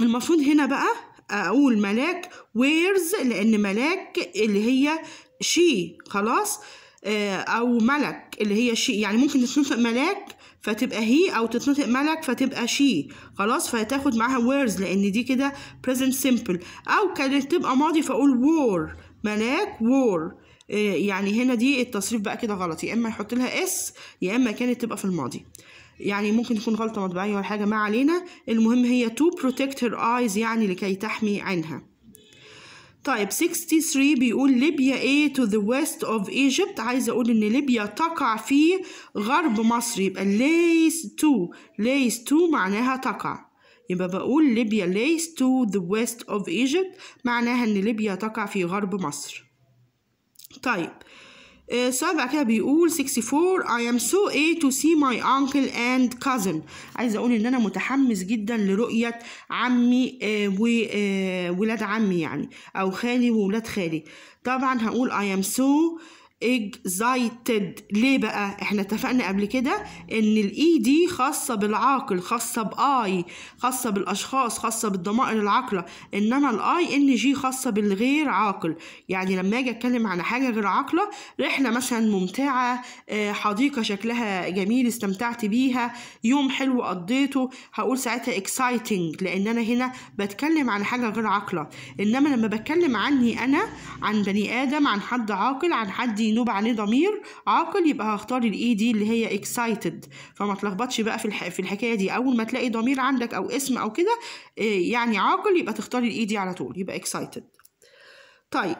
S1: المفروض هنا بقى اقول ملاك ويرز لان ملاك اللي هي شي خلاص آه، او ملك اللي هي شي يعني ممكن تتنطق ملاك فتبقى هي او تتنطق ملك فتبقى شي خلاص فتاخد معاها ويرز لان دي كده present simple او كانت تبقى ماضي فاقول وور ملاك وور آه، يعني هنا دي التصريف بقى كده غلط يا اما يحط لها اس يا اما كانت تبقى في الماضي يعني ممكن تكون غلطة مطبعية ولا حاجة ما علينا المهم هي to protect her eyes يعني لكي تحمي عينها طيب 63 بيقول ليبيا ايه to the west of Egypt عايز اقول ان ليبيا تقع في غرب مصر يبقى ليس تو ليس تو معناها تقع يبقى بقول ليبيا ليس تو the west of Egypt معناها ان ليبيا تقع في غرب مصر طيب آه، السؤال بعد كده بيقول 64 I am so A to see my uncle and cousin عايزه اقول ان انا متحمس جدا لرؤيه عمي آه، وولاد آه، عمي يعني او خالي وولاد خالي طبعا هقول I am so اكزايتد ليه بقى احنا اتفقنا قبل كده ان الاي دي e خاصه بالعاقل خاصه باي خاصه بالاشخاص خاصه بالضمائر العاقله انما الاي ان جي خاصه بالغير عاقل يعني لما اجي اتكلم عن حاجه غير عاقله رحله مثلا ممتعه آه، حديقه شكلها جميل استمتعت بيها يوم حلو قضيته هقول ساعتها اكسايتنج لان انا هنا بتكلم عن حاجه غير عاقله انما لما بتكلم عني انا عن بني ادم عن حد عاقل عن حد بينوب عليه ضمير عاقل يبقى هختار الاي دي e اللي هي اكسايتد فما تلخبطش بقى في الح... في الحكايه دي اول ما تلاقي ضمير عندك او اسم او كده آه، يعني عاقل يبقى تختار الاي دي e على طول يبقى اكسايتد طيب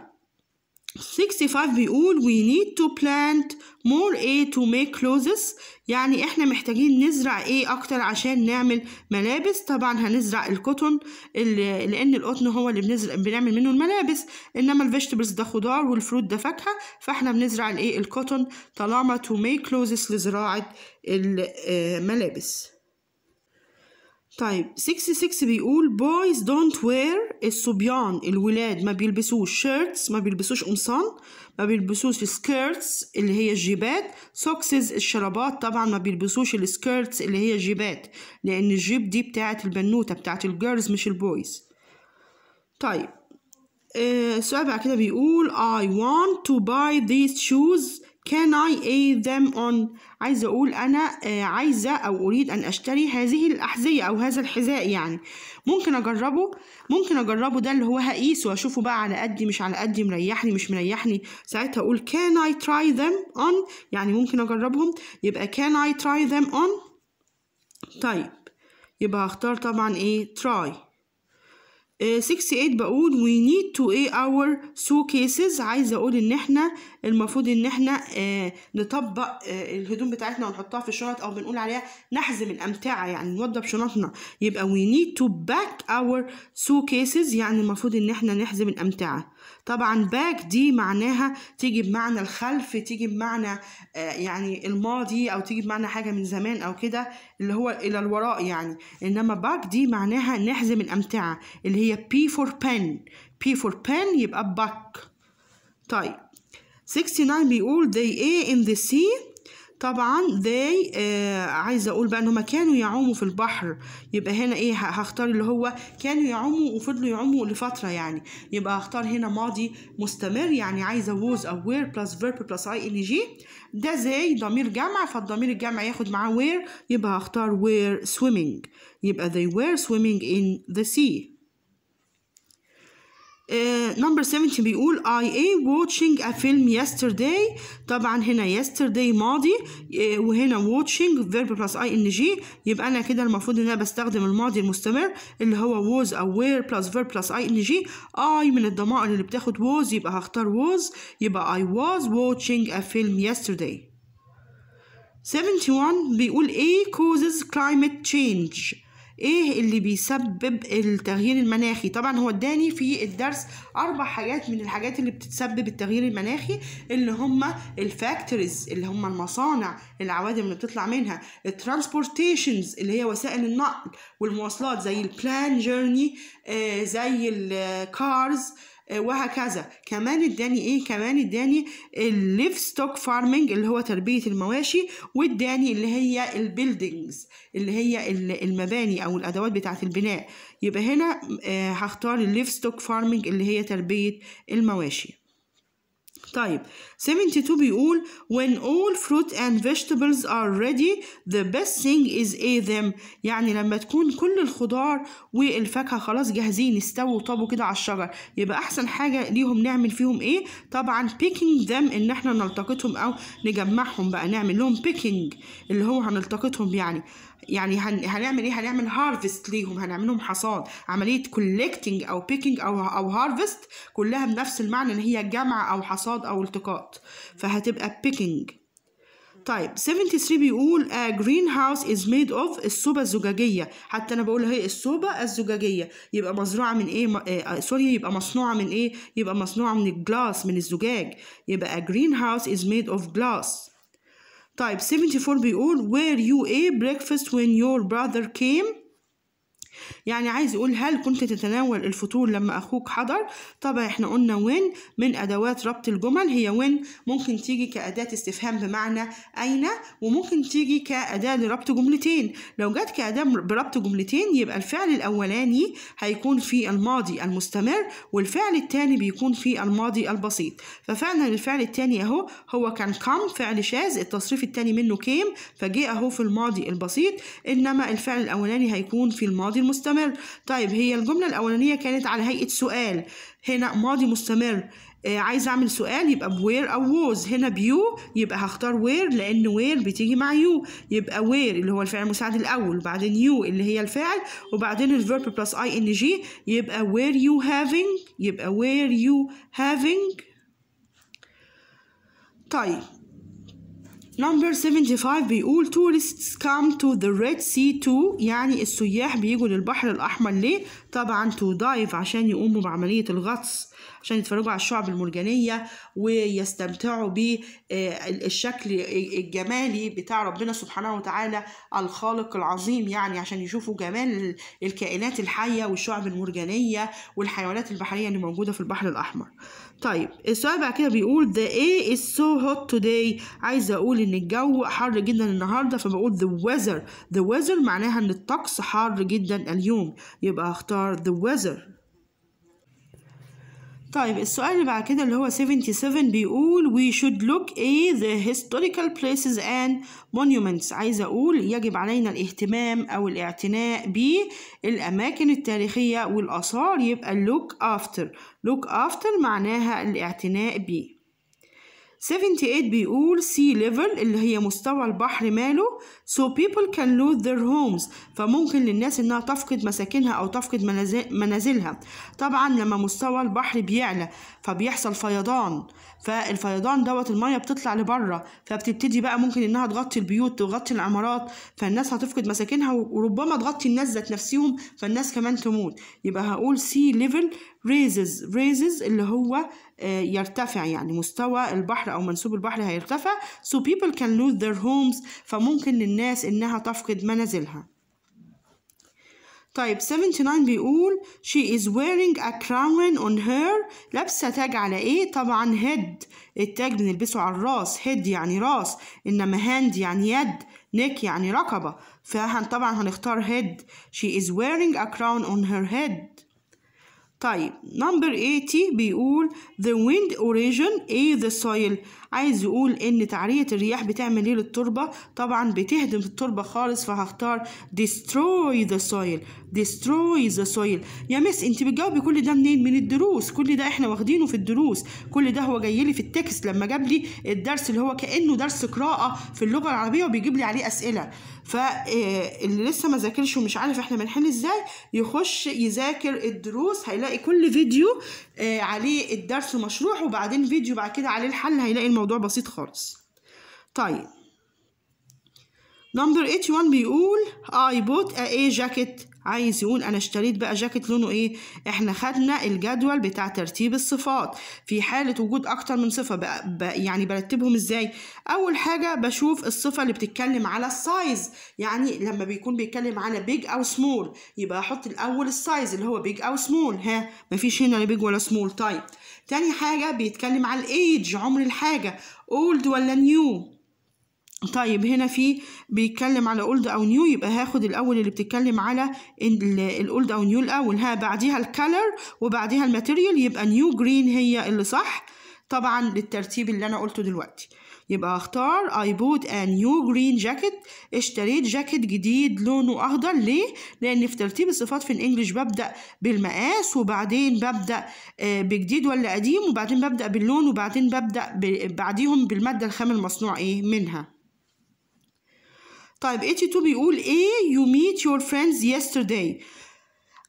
S1: 65 بيقول we need to plant more A to make clothes يعني احنا محتاجين نزرع ايه اكتر عشان نعمل ملابس طبعا هنزرع القطن لان القطن هو اللي بنزرع بنعمل منه الملابس انما الفيجيتابلز ده خضار والفروت ده فاكهه فاحنا بنزرع الايه القطن طالما to make clothes لزراعه الملابس آه، طيب 66 بيقول boys don't wear الصبيان الولاد ما بيلبسوش شيرتس ما بيلبسوش قمصان ما بيلبسوش سكيرتس اللي هي الجيبات سوكسز الشرابات طبعا ما بيلبسوش السكيرتس اللي هي الجيبات لان الجيب دي بتاعه البنوته بتاعه الجيرلز مش البويز طيب آه، السؤال بعد كده بيقول I want to buy these shoes can I aid them on عايزة أقول أنا آه، عايزة أو أريد أن أشتري هذه الأحذية أو هذا الحذاء يعني ممكن أجربه ممكن أجربه ده اللي هو هقيسه وأشوفه بقى على قدي مش على قدي مريحني مش مريحني ساعتها أقول can I try them on يعني ممكن أجربهم يبقى can I try them on طيب يبقى هختار طبعا إيه try 68 آه، بقول we need to a our suitcases عايزه اقول ان احنا المفروض ان احنا آه، نطبق آه، الهدوم بتاعتنا ونحطها في الشنط او بنقول عليها نحزم الامتعه يعني نوضب شنطنا يبقى we need to back our suitcases يعني المفروض ان احنا نحزم الامتعه طبعا باك دي معناها تيجي بمعنى الخلف تيجي بمعنى آه، يعني الماضي او تيجي بمعنى حاجه من زمان او كده اللي هو الى الوراء يعني انما باك دي معناها نحزم الامتعه اللي هي بي فور بن بي فور بن يبقى باك طيب 69 بيقول they a in the sea طبعا they آه عايزه اقول بقى ان هما كانوا يعوموا في البحر يبقى هنا ايه هختار اللي هو كانوا يعوموا وفضلوا يعوموا لفتره يعني يبقى هختار هنا ماضي مستمر يعني عايزه was او were plus verb plus ing ده زي ضمير جمع فالضمير الجمع ياخد معاه where يبقى هختار were swimming يبقى they were swimming in the sea نمبر uh, بيقول I a watching a film yesterday طبعا هنا yesterday ماضي uh, وهنا watching verb plus ing يبقى أنا كده المفروض إن أنا بستخدم الماضي المستمر اللي هو was أو were plus verb plus ing I من الضمائر اللي بتاخد was يبقى هختار was يبقى I was watching a film yesterday 71 بيقول A causes climate change ايه اللي بيسبب التغيير المناخي طبعا هو اداني في الدرس اربع حاجات من الحاجات اللي بتتسبب التغيير المناخي اللي هم الفاكتورز اللي هم المصانع العوادم اللي بتطلع منها الترانسبورتيشنز اللي هي وسائل النقل والمواصلات زي البلان آه، جيرني زي الكارز آه، آه، وهكذا كمان اداني ايه كمان اداني الليف ستوك فارمنج اللي هو تربيه المواشي واداني اللي هي البيلدينجز اللي هي المباني او الادوات بتاعه البناء يبقى هنا آه، هختار الليف ستوك فارمنج اللي هي تربيه المواشي طيب 72 بيقول when all fruit and vegetables are ready the best thing is eat them يعني لما تكون كل الخضار والفاكهة خلاص جاهزين استووا طابوا كده على الشجر يبقى أحسن حاجة ليهم نعمل فيهم إيه طبعا picking them إن إحنا نلتقطهم أو نجمعهم بقى نعمل لهم picking اللي هو هنلتقطهم يعني يعني هن هنعمل ايه هنعمل هارفست ليهم هنعملهم حصاد عمليه كولكتنج او بيكينج او او هارفست كلها بنفس المعنى ان هي جمع او حصاد او التقاط فهتبقى بيكينج طيب 73 بيقول جرين هاوس از ميد اوف الصوبه الزجاجيه حتى انا بقول هي الصوبه الزجاجيه يبقى مزروعه من ايه آه،, آه سوري يبقى مصنوعه من ايه يبقى مصنوعه من الجلاس من الزجاج يبقى جرين هاوس از ميد اوف glass Type 74 old. Were you a breakfast when your brother came؟ يعني عايز يقول هل كنت تتناول الفطور لما أخوك حضر طبعا احنا قلنا وين من أدوات ربط الجمل هي وين ممكن تيجي كأداة استفهام بمعنى أين وممكن تيجي كأداة لربط جملتين لو جت كأداة بربط جملتين يبقى الفعل الأولاني هيكون في الماضي المستمر والفعل الثاني بيكون في الماضي البسيط ففعلا الفعل الثاني أهو هو كان كم فعل شاذ التصريف الثاني منه كيم فجاء أهو في الماضي البسيط إنما الفعل الأولاني هيكون في الماضي المستمر مستمر طيب هي الجملة الأولانية كانت على هيئة سؤال هنا ماضي مستمر آه عايز أعمل سؤال يبقى بوير أو ووز هنا بيو يبقى هختار وير لأن وير بتيجي مع يو يبقى وير اللي هو الفعل المساعد الأول بعدين يو اللي هي الفعل وبعدين الفيرب بلس أي إن جي يبقى وير يو هافينج يبقى وير يو هافينج طيب نمبر 75 بيقول tourists come to the Red Sea too يعني السياح بيجوا للبحر الأحمر ليه؟ طبعا to dive عشان يقوموا بعملية الغطس عشان يتفرجوا على الشعب المرجانية ويستمتعوا بالشكل آه، الجمالي بتاع ربنا سبحانه وتعالى الخالق العظيم يعني عشان يشوفوا جمال الكائنات الحية والشعب المرجانية والحيوانات البحرية اللي موجودة في البحر الأحمر طيب السؤال بعد كده بيقول the air is so hot today عايزه اقول ان الجو حر جدا النهارده فبقول the weather the weather معناها ان الطقس حر جدا اليوم يبقى هختار the weather طيب السؤال اللي بعد كده اللي هو 77 بيقول we should look at the historical places and monuments عايزة أقول يجب علينا الاهتمام أو الاعتناء بالأماكن التاريخية والآثار يبقى look after look after معناها الاعتناء بيه 78 بيقول سي ليفل اللي هي مستوى البحر ماله so people can lose their homes فممكن للناس انها تفقد مساكنها او تفقد منازلها طبعا لما مستوى البحر بيعلى فبيحصل فيضان فالفيضان دوت الميه بتطلع لبره فبتبتدي بقى ممكن انها تغطي البيوت تغطي العمارات فالناس هتفقد مساكنها وربما تغطي الناس ذات نفسهم فالناس كمان تموت يبقى هقول سي ليفل raises raises اللي هو آه، يرتفع يعني مستوى البحر أو منسوب البحر هيرتفع so people can lose their homes فممكن للناس إنها تفقد منازلها طيب 79 بيقول she is wearing a crown on her لابسة تاج على ايه طبعا head التاج بنلبسه على الراس head يعني راس انما hand يعني يد neck يعني رقبة فطبعا هنختار head she is wearing a crown on her head طيب number 80 بيقول the wind origin is the soil عايز يقول ان تعرية الرياح بتعمل ايه للتربة طبعا بتهدم التربة خالص فهختار destroy the soil destroy the soil يا مس انت بتجاوبي كل ده منين من الدروس كل ده احنا واخدينه في الدروس كل ده هو جايلي في التكست لما جاب لي الدرس اللي هو كانه درس قراءه في اللغه العربيه وبيجيب لي عليه اسئله فاللي آه، لسه ما ذاكرش ومش عارف احنا بنحل ازاي يخش يذاكر الدروس هيلاقي كل فيديو آه، عليه الدرس مشروح وبعدين فيديو بعد كده عليه الحل هيلاقي الموضوع الموضوع بسيط خالص طيب نمبر 81 بيقول I bought a jacket عايز يقول انا اشتريت بقى جاكيت لونه ايه احنا خدنا الجدول بتاع ترتيب الصفات في حاله وجود اكتر من صفه بقى بقى يعني برتبهم ازاي اول حاجه بشوف الصفه اللي بتتكلم على السايز يعني لما بيكون بيتكلم على بيج او سمول يبقى احط الاول السايز اللي هو بيج او سمول ها مفيش هنا لا بيج ولا سمول طيب تاني حاجه بيتكلم على الايج عمر الحاجه اولد ولا نيو طيب هنا في بيتكلم على اولد او نيو يبقى هاخد الاول اللي بتتكلم على الاولد او نيو الاول ها بعديها الكالر وبعديها الماتيريال يبقى نيو جرين هي اللي صح طبعا للترتيب اللي انا قلته دلوقتي يبقى اختار اي بوت ان نيو جرين جاكيت اشتريت جاكيت جديد لونه اخضر ليه لان في ترتيب الصفات في الانجليش ببدا بالمقاس وبعدين ببدا آه، بجديد ولا قديم وبعدين ببدا باللون وبعدين ببدا بعديهم بالماده الخام المصنوع ايه منها طيب 82 بيقول ايه you meet your friends yesterday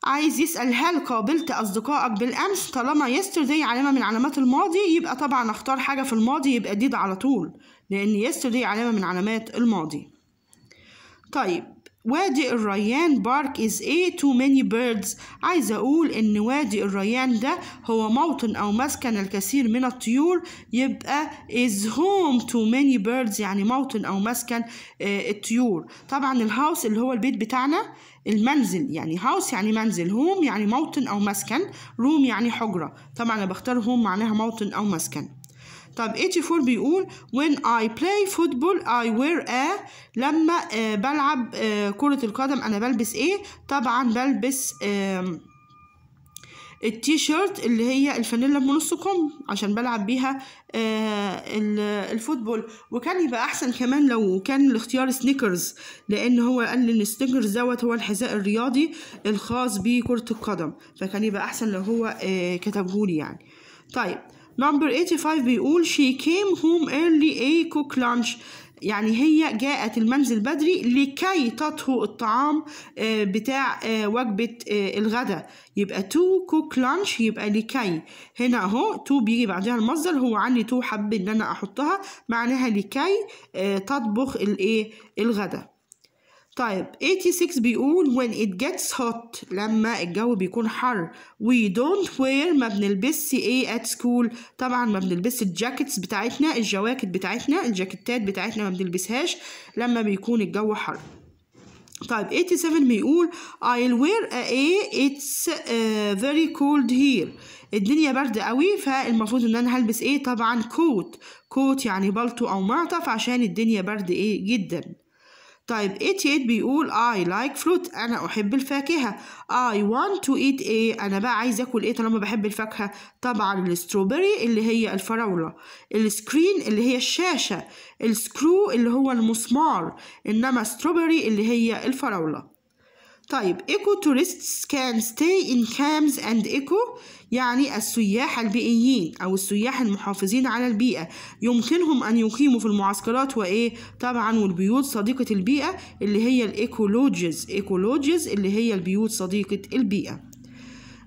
S1: عايز يسأل هل قابلت أصدقائك بالأمس طالما yesterday علامة من علامات الماضي يبقى طبعا أختار حاجة في الماضي يبقى ديد على طول لأن yesterday علامة من علامات الماضي طيب وادي الريان بارك is a too many birds عايزة أقول إن وادي الريان ده هو موطن أو مسكن الكثير من الطيور يبقى is home تو many birds يعني موطن أو مسكن آه، الطيور طبعا الهاوس اللي هو البيت بتاعنا المنزل يعني هاوس يعني منزل هوم يعني موطن أو مسكن روم يعني حجرة طبعا أنا بختار هوم معناها موطن أو مسكن طب 84 بيقول when I play football I wear a لما آه بلعب آه كرة القدم أنا بلبس إيه طبعا بلبس آه التي شيرت اللي هي الفانيلا بنص كم عشان بلعب بيها آه الفوتبول وكان يبقى احسن كمان لو كان الاختيار سنيكرز لان هو قال لي ان السنيكرز دوت هو الحذاء الرياضي الخاص بكره القدم فكان يبقى احسن لو هو آه كتبهولي يعني طيب نمبر 85 بيقول she came home early a cook lunch يعني هي جاءت المنزل بدري لكي تطهو الطعام آه، بتاع آه، وجبة آه، الغداء يبقى تو كوك لانش يبقى لكي هنا اهو تو بيجي بعدها المصدر هو عندي تو حب ان انا احطها معناها لكي تطبخ إيه، الغداء طيب 86 بيقول when it gets hot لما الجو بيكون حر we don't wear ما بنلبسش ايه at school طبعا ما بنلبسش الجاكيتس بتاعتنا الجواكت بتاعتنا الجاكيتات بتاعتنا ما بنلبسهاش لما بيكون الجو حر طيب 87 بيقول I'll wear a A it's uh, very cold here الدنيا برد قوي فالمفروض ان انا هلبس ايه طبعا كوت كوت يعني بلطو او معطف عشان الدنيا برد ايه جدا طيب 88 بيقول I like fruit أنا أحب الفاكهة I want to eat إيه أنا بقى عايز أكل إيه طالما بحب الفاكهة طبعا الستروبري اللي هي الفراولة السكرين اللي هي الشاشة السكرو اللي هو المسمار إنما ستروبري اللي هي الفراولة طيب ايكو تورستس can stay in camps and eco يعني السياح البيئيين أو السياح المحافظين على البيئة يمكنهم أن يقيموا في المعسكرات وإيه طبعا والبيوت صديقة البيئة اللي هي الإيكولوجيز إيكولوجيز اللي هي البيوت صديقة البيئة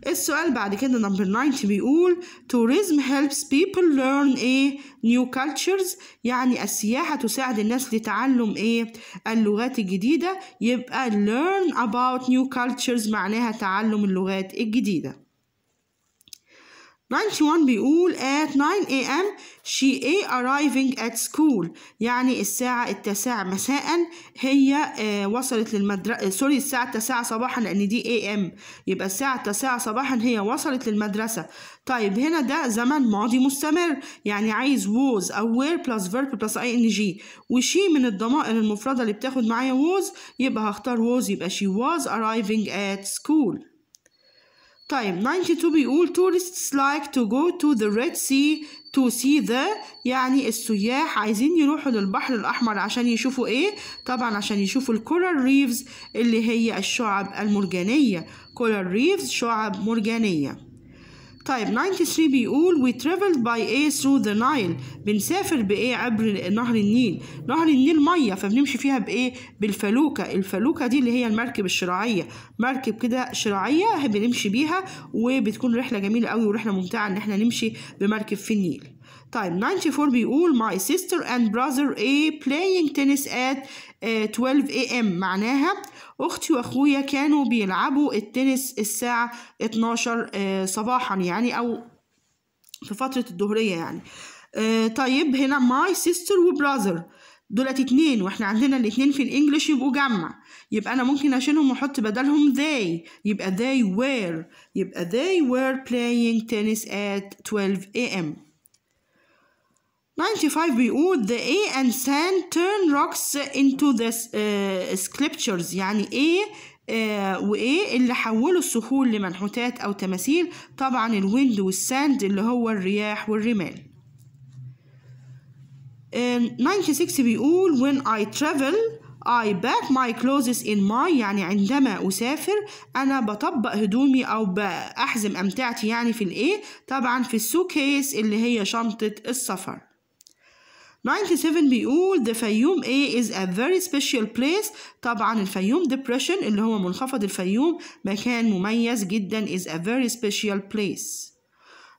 S1: السؤال بعد كده نمبر 9 بيقول tourism helps people learn ايه new cultures يعني السياحة تساعد الناس لتعلم ايه اللغات الجديدة يبقى learn about new cultures معناها تعلم اللغات الجديدة 91 بيقول at 9 a.m. she a arriving at school يعني الساعة التاسعة مساء هي آه، وصلت للمدرسة سوري آه، الساعة التاسعة صباحا لأن دي a.m. يبقى الساعة التاسعة صباحا هي وصلت للمدرسة طيب هنا ده زمن ماضي مستمر يعني عايز was أو were plus verb plus ing وشي من الضمائر المفردة اللي بتاخد معايا was يبقى هختار was يبقى she was arriving at school طيب 92 بيقول tourists like to go to the Red Sea to see the يعني السياح عايزين يروحوا للبحر الأحمر عشان يشوفوا إيه؟ طبعا عشان يشوفوا الكورال ريفز اللي هي الشعب المرجانية كورال ريفز شعب مرجانية طيب 93 بيقول we traveled by A through the Nile بنسافر بإيه عبر نهر النيل نهر النيل مية فبنمشي فيها بإيه بالفلوكة الفلوكة دي اللي هي المركب الشراعية مركب كده شراعية بنمشي بيها وبتكون رحلة جميلة قوي ورحلة ممتعة إن إحنا نمشي بمركب في النيل طيب 94 بيقول my sister and brother A playing tennis at 12 آه, a.m. معناها اختي واخويا كانوا بيلعبوا التنس الساعة 12 آه، صباحا يعني او في فترة الظهرية يعني آه، طيب هنا sister و وبراذر دولت اتنين واحنا عندنا الاتنين في الانجليش يبقوا جمع يبقى انا ممكن اشيلهم واحط بدلهم they يبقى they were يبقى they were playing tennis at 12 am 95 بيقول the A and sand turn rocks into the uh, sculptures يعني A آه uh, وإيه اللي حولوا الصخور لمنحوتات أو تماثيل طبعا الويند والساند اللي هو الرياح والرمال 96 بيقول when I travel I pack my clothes in my يعني عندما أسافر أنا بطبق هدومي أو بأحزم أمتعتي يعني في الإيه طبعا في السوكيس اللي هي شنطة السفر 97 بيقول the فيوم A is a very special place طبعا الفيوم depression اللي هو منخفض الفيوم مكان مميز جدا is a very special place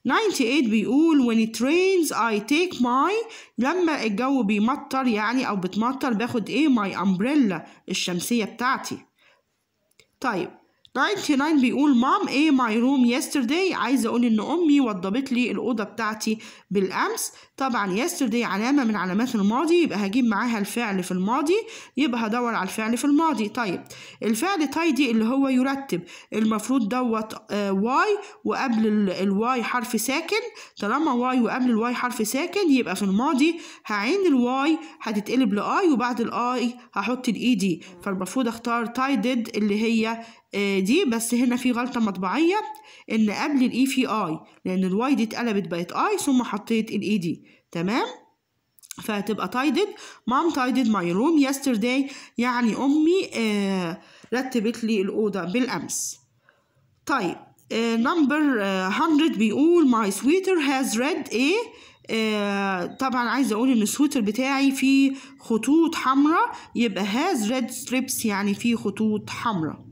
S1: 98 بيقول when it rains I take my لما الجو بيمطر يعني أو بتمطر باخد إيه my umbrella الشمسية بتاعتي طيب 99 بيقول مام ايه ماي روم يسترداي عايزه اقول ان امي وضبت لي الاوضه بتاعتي بالامس طبعا يسترداي علامه من علامات الماضي يبقى هجيب معاها الفعل في الماضي يبقى هدور على الفعل في الماضي طيب الفعل تايدي اللي هو يرتب المفروض دوت واي آه، وقبل الواي حرف ساكن طالما واي وقبل الواي حرف ساكن يبقى في الماضي هعين الواي هتتقلب لاي وبعد الاي هحط الاي دي e فالمفروض اختار تايدد اللي هي آه، دي بس هنا في غلطة مطبعية إن قبل الإي في e آي لأن الواي دي اتقلبت بقت آي ثم حطيت الإي دي e تمام؟ فهتبقى تايدد مام تايدد ماي روم يسترداي يعني أمي آه رتبت لي الأوضة بالأمس طيب نمبر آه 100 آه، بيقول ماي سويتر هاز ريد ايه آه طبعا عايزه اقول ان السويتر بتاعي فيه خطوط حمراء يبقى هاز ريد ستريبس يعني فيه خطوط حمراء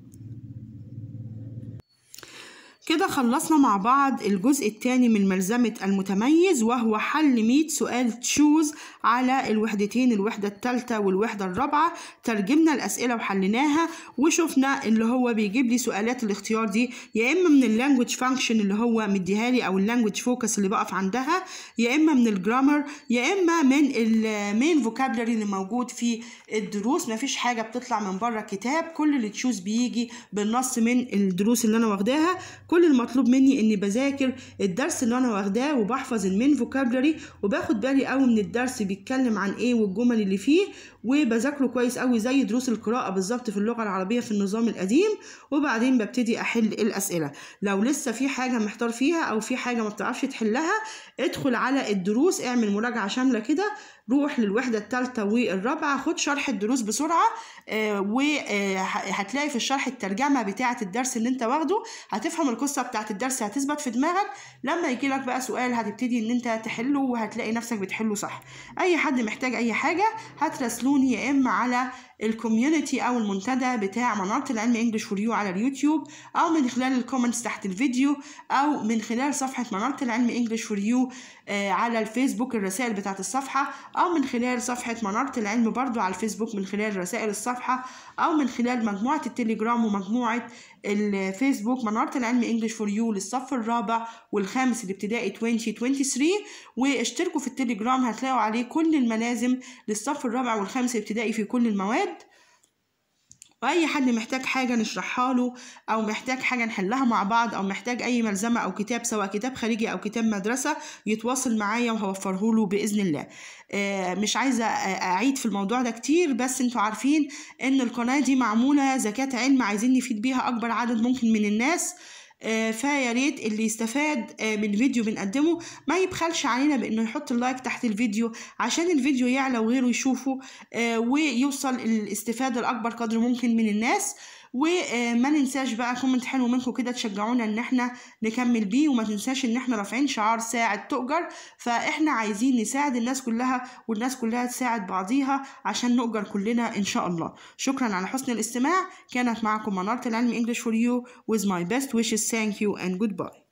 S1: كده خلصنا مع بعض الجزء الثاني من ملزمة المتميز وهو حل 100 سؤال تشوز على الوحدتين الوحدة الثالثة والوحدة الرابعة ترجمنا الأسئلة وحليناها وشفنا اللي هو بيجيب لي سؤالات الاختيار دي يا إما من اللانجوج فانكشن اللي هو مديها لي أو اللانجوج فوكس اللي بقف عندها يا إما من الجرامر يا إما من المين فوكابلري اللي موجود في الدروس مفيش حاجة بتطلع من بره الكتاب كل اللي تشوز بيجي بالنص من الدروس اللي أنا واخداها كل المطلوب مني إني بذاكر الدرس اللي أنا واخداه وبحفظ المين فوكابلري وباخد بالي قوي من الدرس بي بيتكلم عن ايه والجمل اللي فيه وبذاكره كويس قوي زي دروس القراءه بالظبط في اللغه العربيه في النظام القديم وبعدين ببتدي احل الاسئله لو لسه في حاجه محتار فيها او في حاجه ما بتعرفش تحلها ادخل على الدروس اعمل مراجعه شامله كده روح للوحدة الثالثة والرابعة خد شرح الدروس بسرعة آه، وهتلاقي آه، في الشرح الترجمة بتاعة الدرس اللي انت واخده هتفهم القصة بتاعة الدرس هتثبت في دماغك لما يجي لك بقى سؤال هتبتدي ان انت تحله وهتلاقي نفسك بتحله صح اي حد محتاج اي حاجة هترسلون يكون يا إما على الكوميونتي او المنتدى بتاع مناره العلم انجلش فور يو على اليوتيوب او من خلال الكومنتس تحت الفيديو او من خلال صفحه مناره العلم انجلش فور يو على الفيسبوك الرسائل بتاعه الصفحه او من خلال صفحه مناره العلم برضو على الفيسبوك من خلال رسائل الصفحه او من خلال مجموعه التليجرام ومجموعه الفيسبوك مناره العلم انجلش فور يو للصف الرابع والخامس الابتدائي 2023 واشتركوا في التليجرام هتلاقوا عليه كل الملازم للصف الرابع والخامس الابتدائي في كل المواد واي حد محتاج حاجه نشرحها له او محتاج حاجه نحلها مع بعض او محتاج اي ملزمه او كتاب سواء كتاب خارجي او كتاب مدرسه يتواصل معايا وهوفره له باذن الله آه، مش عايزه اعيد في الموضوع ده كتير بس انتوا عارفين ان القناه دي معموله زكاه علم عايزين نفيد بيها اكبر عدد ممكن من الناس آه، فيا ريت اللي يستفاد آه، من فيديو بنقدمه ما يبخلش علينا بانه يحط اللايك تحت الفيديو عشان الفيديو يعلى وغيره يشوفه آه، ويوصل الاستفاده لاكبر قدر ممكن من الناس وما آه، ننساش بقى كومنت حلو منكم كده تشجعونا ان احنا نكمل بيه وما تنساش ان احنا رافعين شعار ساعد تؤجر فاحنا عايزين نساعد الناس كلها والناس كلها تساعد بعضيها عشان نؤجر كلنا ان شاء الله شكرا على حسن الاستماع كانت معكم منارة العلم انجلش فور يو with my best wishes thank you and goodbye